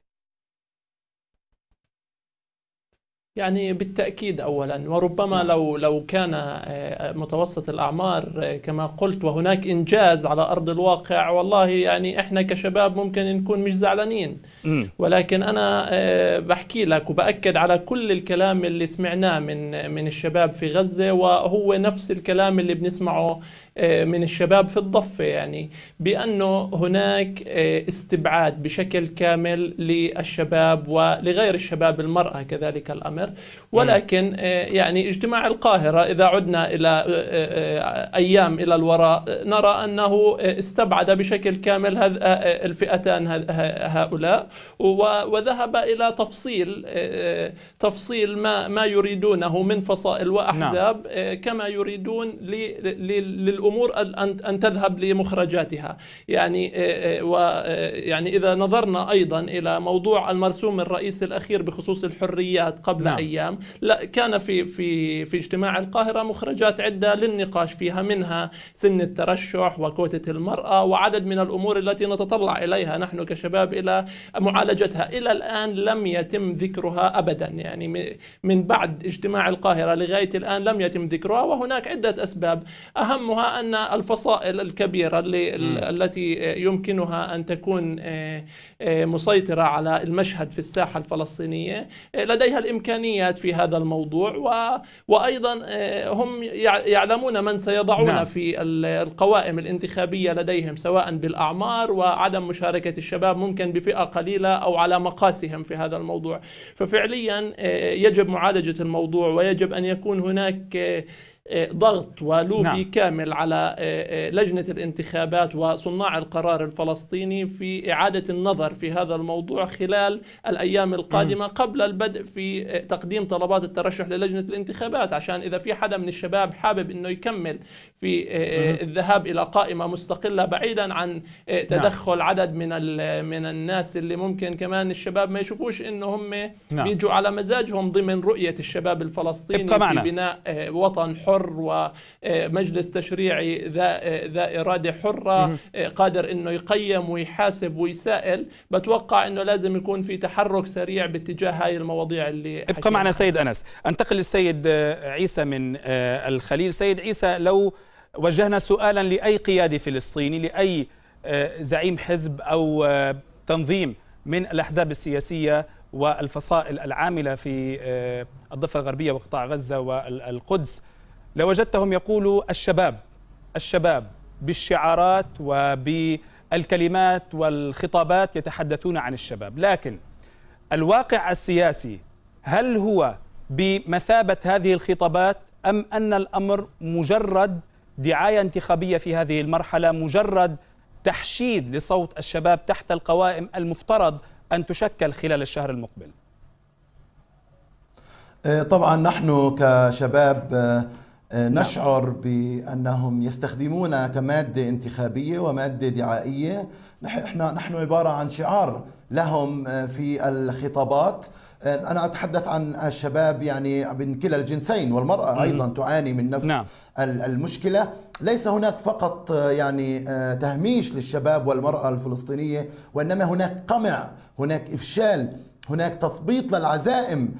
يعني بالتأكيد أولا وربما نعم. لو لو كان آه، متوسط الأعمار آه، كما قلت وهناك إنجاز على أرض الواقع والله يعني إحنا كشباب ممكن نكون مش زعلانين ولكن انا آه، بحكي لك وباكد على كل الكلام اللي سمعناه من من الشباب في غزه وهو نفس الكلام اللي بنسمعه آه، من الشباب في الضفه يعني بانه هناك آه، استبعاد بشكل كامل للشباب ولغير الشباب المراه كذلك الامر ولكن يعني اجتماع القاهره اذا عدنا الى ايام الى الوراء نرى انه استبعد بشكل كامل الفئتان هؤلاء وذهب إلى تفصيل آه، تفصيل ما ما يريدونه من فصائل وأحزاب نعم. آه، كما يريدون للأمور أن تذهب لمخرجاتها يعني آه، ويعني إذا نظرنا أيضا إلى موضوع المرسوم الرئيسي الأخير بخصوص الحريات قبل نعم. أيام لا كان في في في اجتماع القاهرة مخرجات عدة للنقاش فيها منها سن الترشح وكوتة المرأة وعدد من الأمور التي نتطلع إليها نحن كشباب إلى معالجتها إلى الآن لم يتم ذكرها أبدا يعني من بعد اجتماع القاهرة لغاية الآن لم يتم ذكرها وهناك عدة أسباب أهمها أن الفصائل الكبيرة اللي التي يمكنها أن تكون آه، آه، مسيطرة على المشهد في الساحة الفلسطينية آه، لديها الإمكانيات في هذا الموضوع و... وأيضا هم يعلمون من سيضعون نعم. في القوائم الانتخابية لديهم سواء بالأعمار وعدم مشاركة الشباب ممكن بفئة قليلة القبيلة أو على مقاسهم في هذا الموضوع ففعليا آه، يجب معالجة الموضوع ويجب أن يكون هناك آه، آه، ضغط ولوبي نعم. كامل على لجنة الانتخابات وصناع القرار الفلسطيني في إعادة النظر في هذا الموضوع خلال الأيام القادمة م. قبل البدء في تقديم طلبات الترشح للجنة الانتخابات عشان إذا في حدا من الشباب حابب أنه يكمل في آه، آه، الذهاب الى قائمه مستقله بعيدا عن آه، نعم. تدخل نعم. عدد من من الناس اللي ممكن كمان الشباب ما يشوفوش انه هم نعم. بيجوا على مزاجهم ضمن رؤيه الشباب الفلسطيني في معنا. بناء وطن حر ومجلس تشريعي ذا ذا اراده حره قادر انه يقيم ويحاسب ويسائل بتوقع انه لازم يكون في تحرك سريع باتجاه هاي المواضيع اللي ابقى معنا سيد انس انتقل للسيد عيسى من الخليل سيد عيسى لو وجهنا سؤالا لأي قيادي فلسطيني لأي آه، زعيم حزب أو آه، تنظيم من الأحزاب السياسية والفصائل العاملة في آه، الضفة الغربية وقطاع غزة والقدس لوجدتهم يقولوا الشباب الشباب بالشعارات وبالكلمات والخطابات يتحدثون عن الشباب لكن الواقع السياسي هل هو بمثابة هذه الخطابات أم أن الأمر مجرد دعايه انتخابيه في هذه المرحله مجرد تحشيد لصوت الشباب تحت القوائم المفترض ان تشكل خلال الشهر المقبل. آه، طبعا نحن كشباب آه، آه، نعم. نشعر بانهم يستخدمون كماده انتخابيه وماده دعائيه نحن نحن عباره عن شعار لهم في الخطابات آه، أنا أتحدث عن الشباب يعني من كلا الجنسين والمرأة أيضا تعاني من نفس نعم. المشكلة ليس هناك فقط آه، يعني آه، تهميش للشباب والمرأة الفلسطينية وإنما هناك قمع هناك إفشال هناك تثبيط للعزائم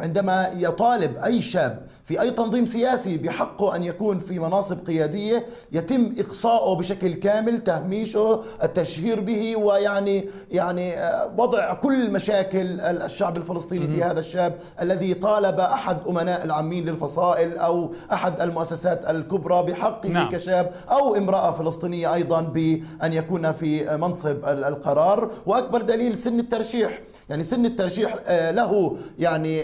عندما يطالب اي شاب في اي تنظيم سياسي بحقه ان يكون في مناصب قياديه يتم اقصائه بشكل كامل تهميشه التشهير به ويعني يعني آه، وضع كل مشاكل الشعب الفلسطيني في هذا الشاب الذي طالب احد امناء العامين للفصائل او احد المؤسسات الكبرى بحقه نعم. كشاب او امراه فلسطينيه ايضا بان يكون في منصب القرار واكبر دليل سن الترشيح يعني سن الترشيح آه، له يعني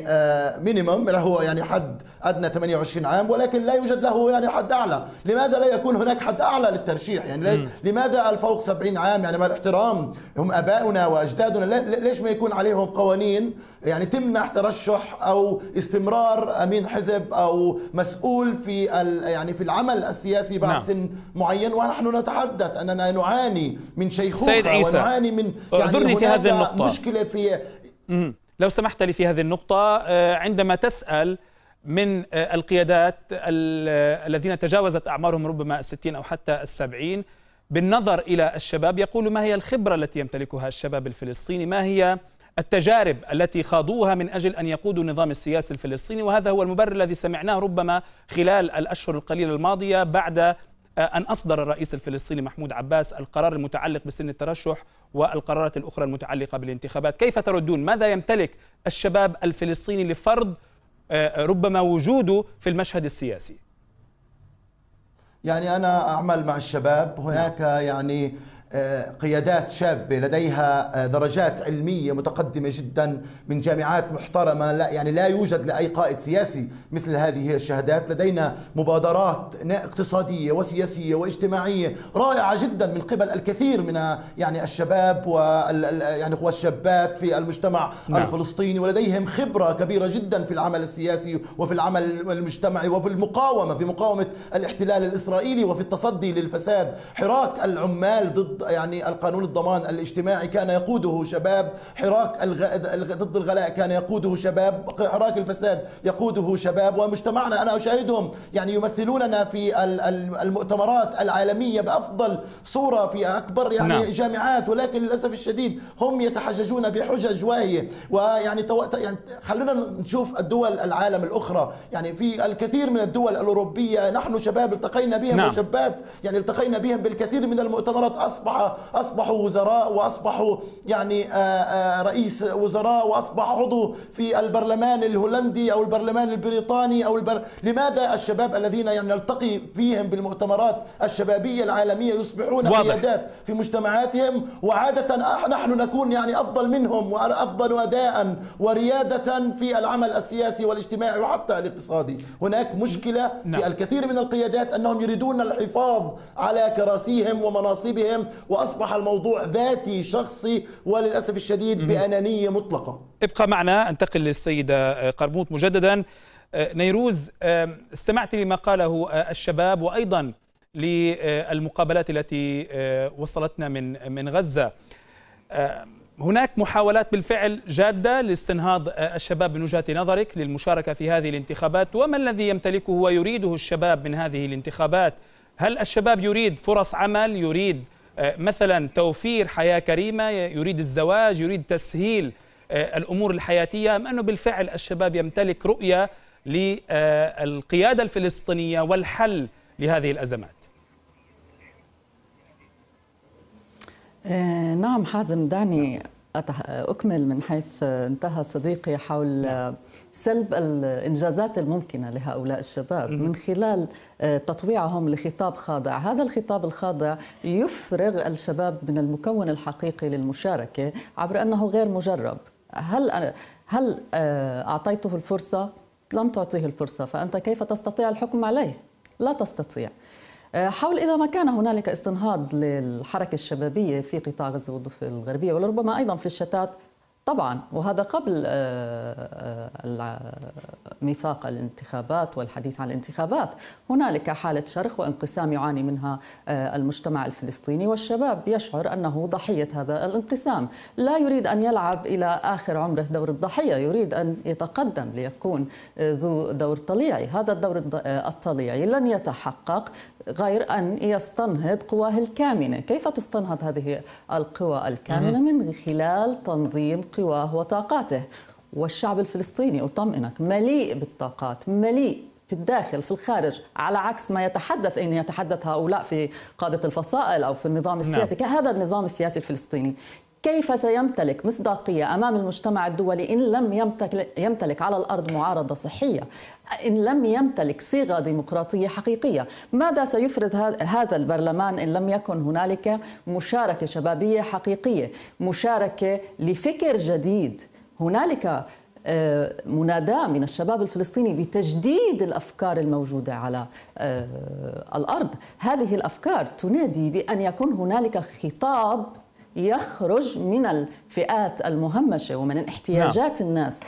مينيمم آه، له يعني حد ادنى 28 عام ولكن لا يوجد له يعني حد اعلى، لماذا لا يكون هناك حد اعلى للترشيح؟ يعني مم. لماذا الفوق 70 عام يعني مع الاحترام هم اباؤنا واجدادنا ليش ما يكون عليهم قوانين يعني تمنع ترشح او استمرار امين حزب او مسؤول في يعني في العمل السياسي بعد نعم. سن معين ونحن نتحدث اننا نعاني من شيخوخه سيد عيسى ونعاني من يعني في هذه النقطة مشكلة في لو سمحت لي في هذه النقطة آه، عندما تسأل من آه، القيادات آه، الذين تجاوزت أعمارهم ربما الستين أو حتى السبعين بالنظر إلى الشباب يقول ما هي الخبرة التي يمتلكها الشباب الفلسطيني ما هي التجارب التي خاضوها من أجل أن يقودوا النظام السياسي الفلسطيني وهذا هو المبرر الذي سمعناه ربما خلال الأشهر القليلة الماضية بعد أن أصدر الرئيس الفلسطيني محمود عباس القرار المتعلق بسن الترشح والقرارات الأخرى المتعلقة بالانتخابات كيف تردون ماذا يمتلك الشباب الفلسطيني لفرض آه، ربما وجوده في المشهد السياسي يعني أنا أعمل مع الشباب هناك يعني آه، قيادات شابة لديها آه، درجات علمية متقدمة جدا من جامعات محترمة لا يعني لا يوجد لأي قائد سياسي مثل هذه الشهادات لدينا مبادرات اقتصادية وسياسية واجتماعية رائعة جدا من قبل الكثير من يعني الشباب يعني والشابات في المجتمع نعم. الفلسطيني ولديهم خبرة كبيرة جدا في العمل السياسي وفي العمل المجتمعي وفي المقاومة في مقاومة الاحتلال الإسرائيلي وفي التصدي للفساد حراك العمال ضد يعني القانون الضمان الاجتماعي كان يقوده شباب حراك الغ... ضد الغلاء كان يقوده شباب حراك الفساد يقوده شباب ومجتمعنا أنا أشاهدهم يعني يمثلوننا في المؤتمرات العالمية بأفضل صورة في أكبر يعني نعم. جامعات ولكن للأسف الشديد هم يتحججون بحجج واهية ويعني تو... يعني خلونا نشوف الدول العالم الأخرى يعني في الكثير من الدول الأوروبية نحن شباب التقينا بهم نعم. وشبات يعني التقينا بهم بالكثير من المؤتمرات أصبح أصبح أصبحوا وزراء وأصبحوا يعني آه، آه، رئيس وزراء وأصبح عضو في البرلمان الهولندي أو البرلمان البريطاني أو البر... لماذا الشباب الذين يعني نلتقي فيهم بالمؤتمرات الشبابية العالمية يصبحون قيادات في مجتمعاتهم وعادة نحن نكون يعني أفضل منهم وأفضل أداء وريادة في العمل السياسي والاجتماعي وحتى الاقتصادي هناك مشكلة نعم. في الكثير من القيادات أنهم يريدون الحفاظ على كراسيهم ومناصبهم وأصبح الموضوع ذاتي شخصي وللأسف الشديد بأنانية مطلقة ابقى معنا أنتقل للسيدة آه، قرموط مجددا آه، نيروز آه، استمعت لما قاله الشباب وأيضا للمقابلات التي وصلتنا من من غزة هناك محاولات بالفعل جادة لاستنهاض الشباب من وجهة نظرك للمشاركة في هذه الانتخابات وما الذي يمتلكه ويريده الشباب من هذه الانتخابات هل الشباب يريد فرص عمل يريد آه، مثلا توفير حياة كريمة يريد الزواج يريد تسهيل آه، الأمور الحياتية أم أنه بالفعل الشباب يمتلك رؤية للقيادة الفلسطينية والحل لهذه الأزمات آه، نعم حازم دعني أكمل من حيث انتهى صديقي حول نعم. سلب الإنجازات الممكنة لهؤلاء الشباب من خلال آه، تطويعهم لخطاب خاضع هذا الخطاب الخاضع يفرغ الشباب من المكون الحقيقي للمشاركة عبر أنه غير مجرب هل آه، هل آه، أعطيته الفرصة؟ لم تعطيه الفرصة فأنت كيف تستطيع الحكم عليه؟ لا تستطيع آه، حول إذا ما كان هنالك استنهاض للحركة الشبابية في قطاع غزة والضفة الغربية ولربما أيضا في الشتات طبعا وهذا قبل آه، آه، ميثاق الانتخابات والحديث عن الانتخابات هنالك حالة شرخ وانقسام يعاني منها آه، المجتمع الفلسطيني والشباب يشعر أنه ضحية هذا الانقسام لا يريد أن يلعب إلى آخر عمره دور الضحية يريد أن يتقدم ليكون ذو دور طليعي هذا الدور الطليعي لن يتحقق غير أن يستنهض قواه الكامنة كيف تستنهض هذه القوى الكامنة من خلال تنظيم قواه وطاقاته والشعب الفلسطيني أطمئنك مليء بالطاقات مليء في الداخل في الخارج على عكس ما يتحدث ان يتحدث هؤلاء في قاده الفصائل او في النظام نعم. السياسي نعم. كهذا النظام السياسي الفلسطيني كيف سيمتلك مصداقية أمام المجتمع الدولي إن لم يمتلك, يمتلك على الأرض معارضة صحية إن لم يمتلك صيغة ديمقراطية حقيقية ماذا سيفرض هذا البرلمان إن لم يكن هنالك مشاركة شبابية حقيقية مشاركة لفكر جديد هنالك آه، مناداة من الشباب الفلسطيني بتجديد الأفكار الموجودة على آه، الأرض هذه الأفكار تنادي بأن يكون هنالك خطاب يخرج من الفئات المهمشة ومن نعم. احتياجات الناس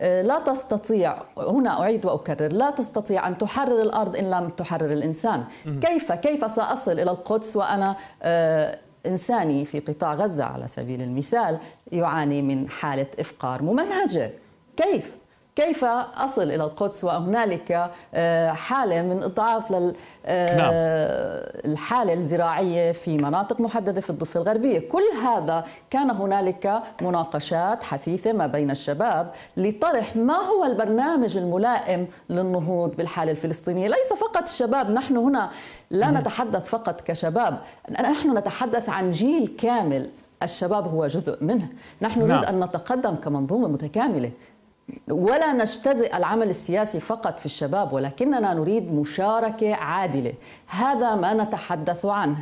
آه، لا تستطيع هنا أعيد وأكرر لا تستطيع أن تحرر الأرض إن لم تحرر الإنسان كيف كيف سأصل إلى القدس وأنا آه، إنساني في قطاع غزة على سبيل المثال يعاني من حالة إفقار ممنهجة كيف كيف أصل إلى القدس وهنالك آه، حالة من إضعاف للحالة آه، نعم. الزراعية في مناطق محددة في الضفة الغربية كل هذا كان هنالك مناقشات حثيثة ما بين الشباب لطرح ما هو البرنامج الملائم للنهوض بالحالة الفلسطينية ليس فقط الشباب نحن هنا لا نتحدث فقط كشباب نحن نتحدث عن جيل كامل الشباب هو جزء منه نحن نريد نعم. أن نتقدم كمنظومة متكاملة ولا نجتزئ العمل السياسي فقط في الشباب ولكننا نريد مشاركة عادلة هذا ما نتحدث عنه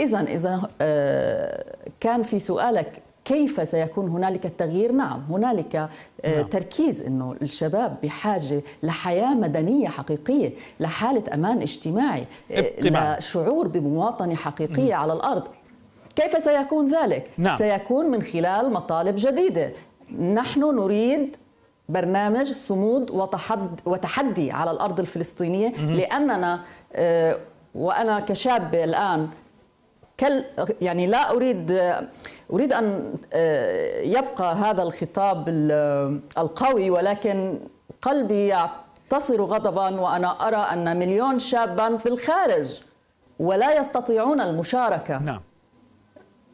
إذا إذا آه، كان في سؤالك كيف سيكون هنالك التغيير؟ نعم هنالك آه، نعم. تركيز انه الشباب بحاجه لحياه مدنيه حقيقيه، لحاله امان اجتماعي، آه، لشعور بمواطنه حقيقيه م. على الارض. كيف سيكون ذلك؟ نعم. سيكون من خلال مطالب جديده. نحن نريد برنامج صمود وتحدي على الارض الفلسطينيه لاننا آه، وانا كشاب الان كل يعني لا اريد اريد ان آه، يبقى هذا الخطاب القوي ولكن قلبي يعتصر غضبا وانا ارى ان مليون شابا في الخارج ولا يستطيعون المشاركه نعم.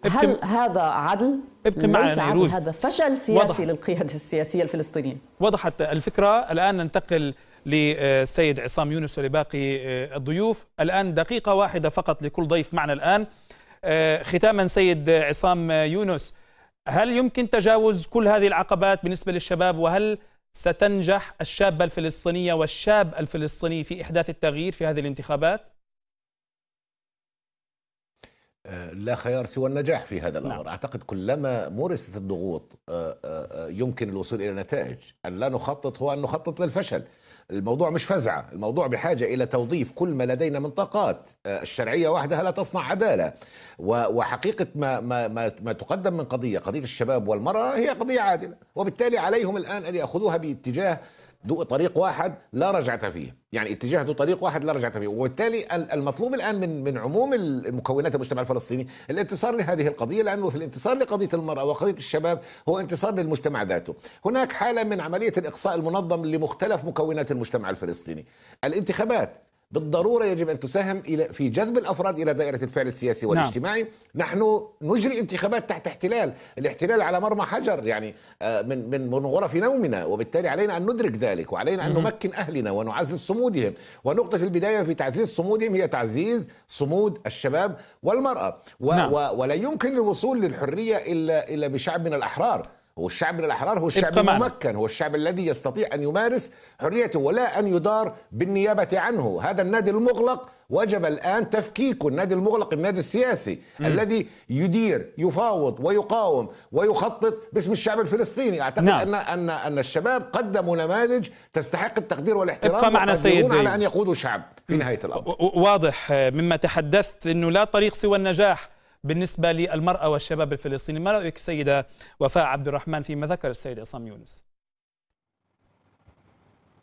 هل هذا عدل؟ ابقي معنا نيروز هذا فشل سياسي وضح. للقيادة السياسية الفلسطينية وضحت الفكرة الآن ننتقل للسيد عصام يونس ولباقي آه، الضيوف الآن دقيقة واحدة فقط لكل ضيف معنا الآن آه، ختاما سيد عصام يونس هل يمكن تجاوز كل هذه العقبات بالنسبة للشباب وهل ستنجح الشابة الفلسطينية والشاب الفلسطيني في إحداث التغيير في هذه الانتخابات؟ آه، لا خيار سوى النجاح في هذا الامر، نعم. اعتقد كلما مورست الضغوط آه، آه، يمكن الوصول الى نتائج، ان لا نخطط هو ان نخطط للفشل. الموضوع مش فزعه، الموضوع بحاجه الى توظيف كل ما لدينا من طاقات، الشرعيه وحدها لا تصنع عداله. وحقيقه ما ما ما, ما تقدم من قضيه، قضيه الشباب والمراه هي قضيه عادله، وبالتالي عليهم الان ان ياخذوها باتجاه ذو طريق واحد لا رجعة فيه يعني اتجاه ذو طريق واحد لا رجعة فيه وبالتالي المطلوب الآن من من عموم المكونات المجتمع الفلسطيني الانتصار لهذه القضية لأنه في الانتصار لقضية المرأة وقضية الشباب هو انتصار للمجتمع ذاته هناك حالة من عملية الإقصاء المنظم لمختلف مكونات المجتمع الفلسطيني الانتخابات بالضروره يجب ان تساهم الى في جذب الافراد الى دائره الفعل السياسي نعم. والاجتماعي نعم. نحن نجري انتخابات تحت احتلال الاحتلال على مرمى حجر يعني آه، من من من غرف نومنا وبالتالي علينا ان ندرك ذلك وعلينا ان نمكن اهلنا ونعزز صمودهم ونقطه البدايه في تعزيز صمودهم هي تعزيز صمود الشباب والمراه و نعم. و ولا يمكن الوصول للحريه الا الا بشعبنا الاحرار هو الشعب الأحرار هو الشعب الممكن هو الشعب الذي يستطيع أن يمارس حريته ولا أن يدار بالنيابة عنه هذا النادي المغلق وجب الآن تفكيكه النادي المغلق النادي السياسي م. الذي يدير يفاوض ويقاوم ويخطط باسم الشعب الفلسطيني أعتقد نعم. أن, أن, أن الشباب قدموا نماذج تستحق التقدير والاحترام ابقى معنا سيد على أن يقودوا شعب في نهاية الأمر واضح مما تحدثت أنه لا طريق سوى النجاح بالنسبة للمرأة والشباب الفلسطيني ما رأيك سيدة وفاء عبد الرحمن فيما ذكر السيد عصام يونس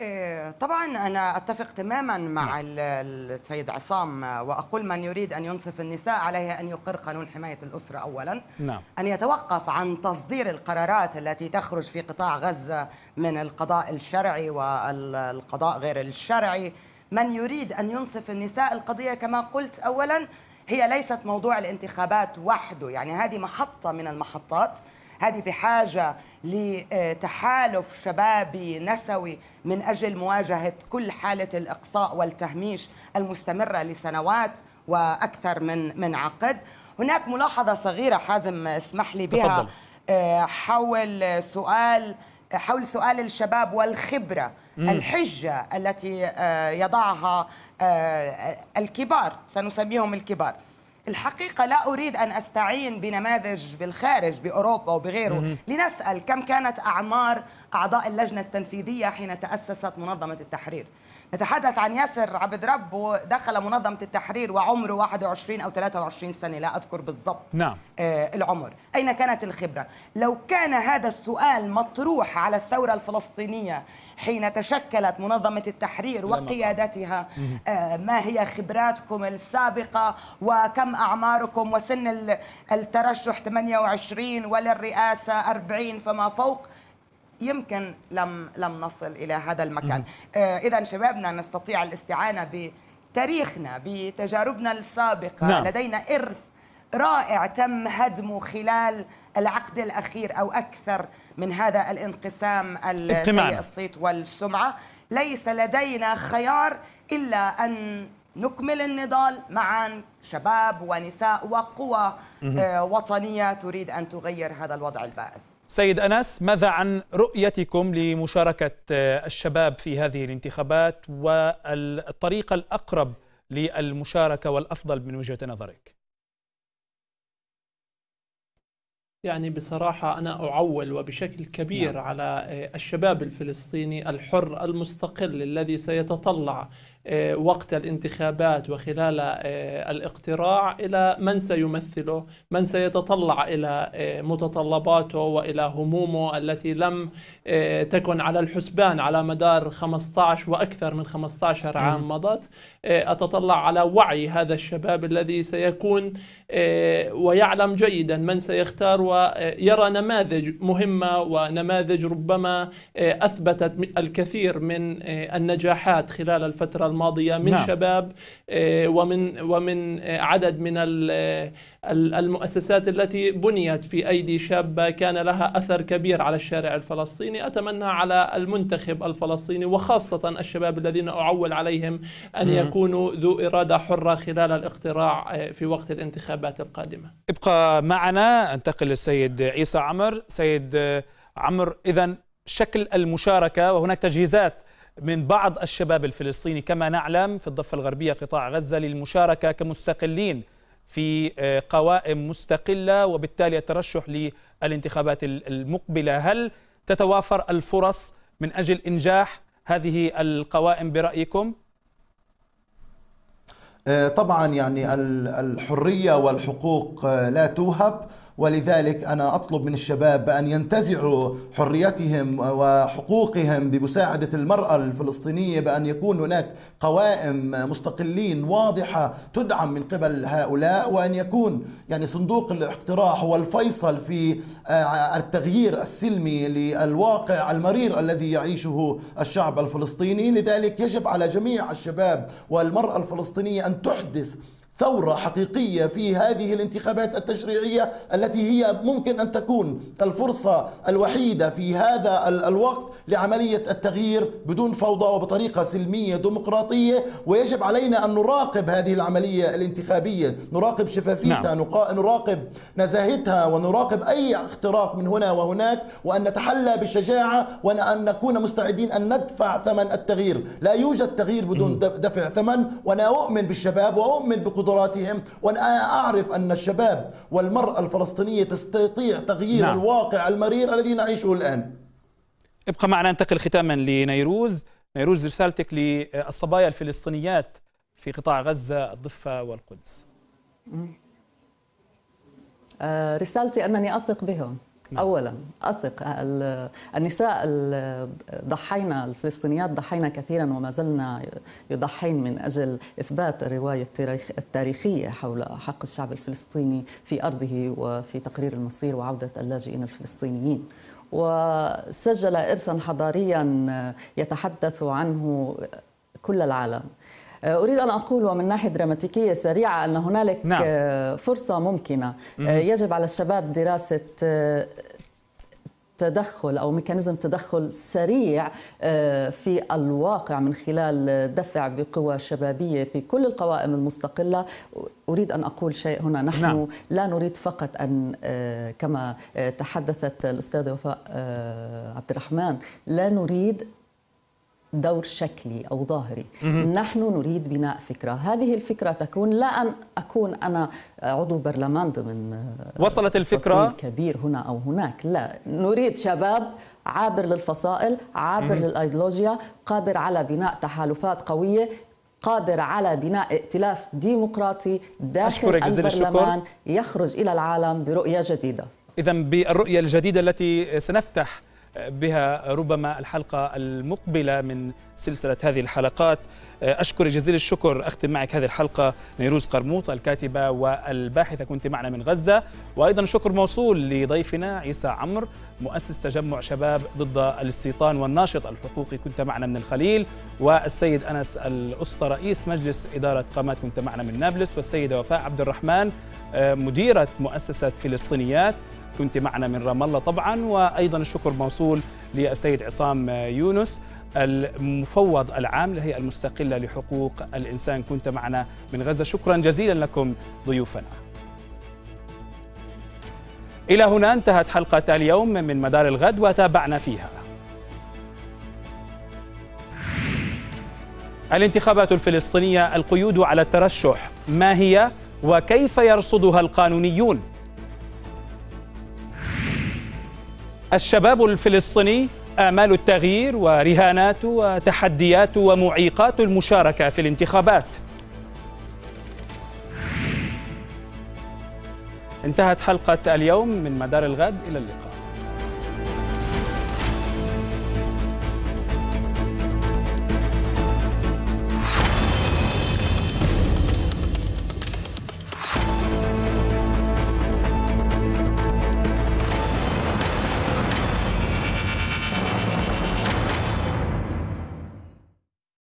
إيه، طبعا أنا أتفق تماما مع نعم. السيد عصام وأقول من يريد أن ينصف النساء عليه أن يقر قانون حماية الأسرة أولا نعم. أن يتوقف عن تصدير القرارات التي تخرج في قطاع غزة من القضاء الشرعي والقضاء غير الشرعي من يريد أن ينصف النساء القضية كما قلت أولا هي ليست موضوع الانتخابات وحده يعني هذه محطة من المحطات هذه بحاجة لتحالف شبابي نسوي من أجل مواجهة كل حالة الإقصاء والتهميش المستمرة لسنوات وأكثر من من عقد هناك ملاحظة صغيرة حازم اسمح لي بها تفضل. آه، حول سؤال حول سؤال الشباب والخبرة مم. الحجة التي آه، يضعها آه، الكبار سنسميهم الكبار الحقيقة لا أريد أن أستعين بنماذج بالخارج بأوروبا وبغيره مم. لنسأل كم كانت أعمار أعضاء اللجنة التنفيذية حين تأسست منظمة التحرير نتحدث عن ياسر عبد ربه دخل منظمة التحرير وعمره 21 أو 23 سنة لا أذكر بالضبط نعم. آه، العمر أين كانت الخبرة؟ لو كان هذا السؤال مطروح على الثورة الفلسطينية حين تشكلت منظمة التحرير وقيادتها آه، ما هي خبراتكم السابقة وكم أعماركم وسن الترشح 28 وللرئاسة 40 فما فوق يمكن لم لم نصل الى هذا المكان آه، اذا شبابنا نستطيع الاستعانه بتاريخنا بتجاربنا السابقه نعم. لدينا ارث رائع تم هدمه خلال العقد الاخير او اكثر من هذا الانقسام سيء الصيت والسمعه ليس لدينا خيار الا ان نكمل النضال معا شباب ونساء وقوى آه، وطنيه تريد ان تغير هذا الوضع البائس سيد أنس ماذا عن رؤيتكم لمشاركة آه، الشباب في هذه الانتخابات والطريقة الأقرب للمشاركة والأفضل من وجهة نظرك يعني بصراحة أنا أعول وبشكل كبير نعم. على آه، الشباب الفلسطيني الحر المستقل الذي سيتطلع آه، وقت الانتخابات وخلال آه، الاقتراع الى من سيمثله، من سيتطلع الى آه، متطلباته والى همومه التي لم تكن على الحسبان على مدار 15 واكثر من 15 عام مضت، اتطلع على وعي هذا الشباب الذي سيكون آه، ويعلم جيدا من سيختار ويرى نماذج مهمة ونماذج ربما آه، أثبتت الكثير من آه، النجاحات خلال الفترة الماضية من نعم. شباب ومن ومن عدد من المؤسسات التي بنيت في أيدي شابة كان لها أثر كبير على الشارع الفلسطيني أتمنى على المنتخب الفلسطيني وخاصة الشباب الذين أعول عليهم أن يكونوا ذو إرادة حرة خلال الاقتراع في وقت الانتخاب الانتخابات القادمة ابقى معنا انتقل للسيد عيسى عمر سيد عمر إذا شكل المشاركة وهناك تجهيزات من بعض الشباب الفلسطيني كما نعلم في الضفة الغربية قطاع غزة للمشاركة كمستقلين في آه، قوائم مستقلة وبالتالي الترشح للانتخابات المقبلة هل تتوافر الفرص من أجل إنجاح هذه القوائم برأيكم؟ آه، طبعا يعني الحريه والحقوق آه، لا توهب ولذلك أنا أطلب من الشباب بأن ينتزعوا حريتهم وحقوقهم بمساعدة المرأة الفلسطينية بأن يكون هناك قوائم مستقلين واضحة تدعم من قبل هؤلاء وأن يكون يعني صندوق الاقتراح هو الفيصل في آه، التغيير السلمي للواقع المرير الذي يعيشه الشعب الفلسطيني لذلك يجب على جميع الشباب والمرأة الفلسطينية أن تحدث ثورة حقيقية في هذه الانتخابات التشريعية التي هي ممكن أن تكون الفرصة الوحيدة في هذا الوقت لعملية التغيير بدون فوضى وبطريقة سلمية ديمقراطية ويجب علينا أن نراقب هذه العملية الانتخابية نراقب شفافيتها نعم. نراقب نزاهتها ونراقب أي اختراق من هنا وهناك وأن نتحلى بالشجاعة وأن نكون مستعدين أن ندفع ثمن التغيير لا يوجد تغيير بدون دفع ثمن وأنا أؤمن بالشباب وأؤمن بقدرة قدراتهم وأنا أعرف أن الشباب والمرأة الفلسطينية تستطيع تغيير نعم. الواقع المرير الذي نعيشه الآن ابقى معنا ننتقل ختاما لنيروز نيروز رسالتك للصبايا الفلسطينيات في قطاع غزة الضفة والقدس آه، رسالتي أنني أثق بهم نعم. اولا اثق النساء ضحينا الفلسطينيات ضحينا كثيرا وما زلنا يضحين من اجل اثبات الروايه التاريخيه حول حق الشعب الفلسطيني في ارضه وفي تقرير المصير وعوده اللاجئين الفلسطينيين وسجل ارثا حضاريا يتحدث عنه كل العالم آه، أريد أن أقول ومن ناحية دراماتيكية سريعة أن هنالك نعم. آه، فرصة ممكنة آه، يجب على الشباب دراسة تدخل او ميكانيزم تدخل سريع في الواقع من خلال دفع بقوى شبابيه في كل القوائم المستقله اريد ان اقول شيء هنا نحن نعم. لا نريد فقط ان كما تحدثت الاستاذه وفاء عبد الرحمن لا نريد دور شكلي أو ظاهري نحن نريد بناء فكرة هذه الفكرة تكون لا أن أكون أنا عضو برلمان ضمن آه، وصلت الفكرة كبير هنا أو هناك لا نريد شباب عابر للفصائل عابر للأيديولوجيا قادر على بناء تحالفات قوية قادر على بناء ائتلاف ديمقراطي داخل البرلمان يخرج إلى العالم برؤية جديدة إذا بالرؤية الجديدة التي سنفتح بها ربما الحلقة المقبلة من سلسلة هذه الحلقات أشكر جزيل الشكر أختم معك هذه الحلقة نيروز قرموط الكاتبة والباحثة كنت معنا من غزة وأيضا شكر موصول لضيفنا عيسى عمرو مؤسس تجمع شباب ضد الاستيطان والناشط الحقوقي كنت معنا من الخليل والسيد أنس الأسطى رئيس مجلس إدارة قامات كنت معنا من نابلس والسيدة وفاء عبد الرحمن آه، مديرة مؤسسة فلسطينيات كنت معنا من رام الله طبعا وايضا الشكر موصول للسيد عصام يونس المفوض العام للهيئه المستقله لحقوق الانسان كنت معنا من غزه شكرا جزيلا لكم ضيوفنا الى هنا انتهت حلقه اليوم من مدار الغد وتابعنا فيها الانتخابات الفلسطينيه القيود على الترشح ما هي وكيف يرصدها القانونيون الشباب الفلسطيني آمال التغيير ورهانات وتحديات ومعيقات المشاركة في الانتخابات انتهت حلقة اليوم من مدار الغد إلى اللقاء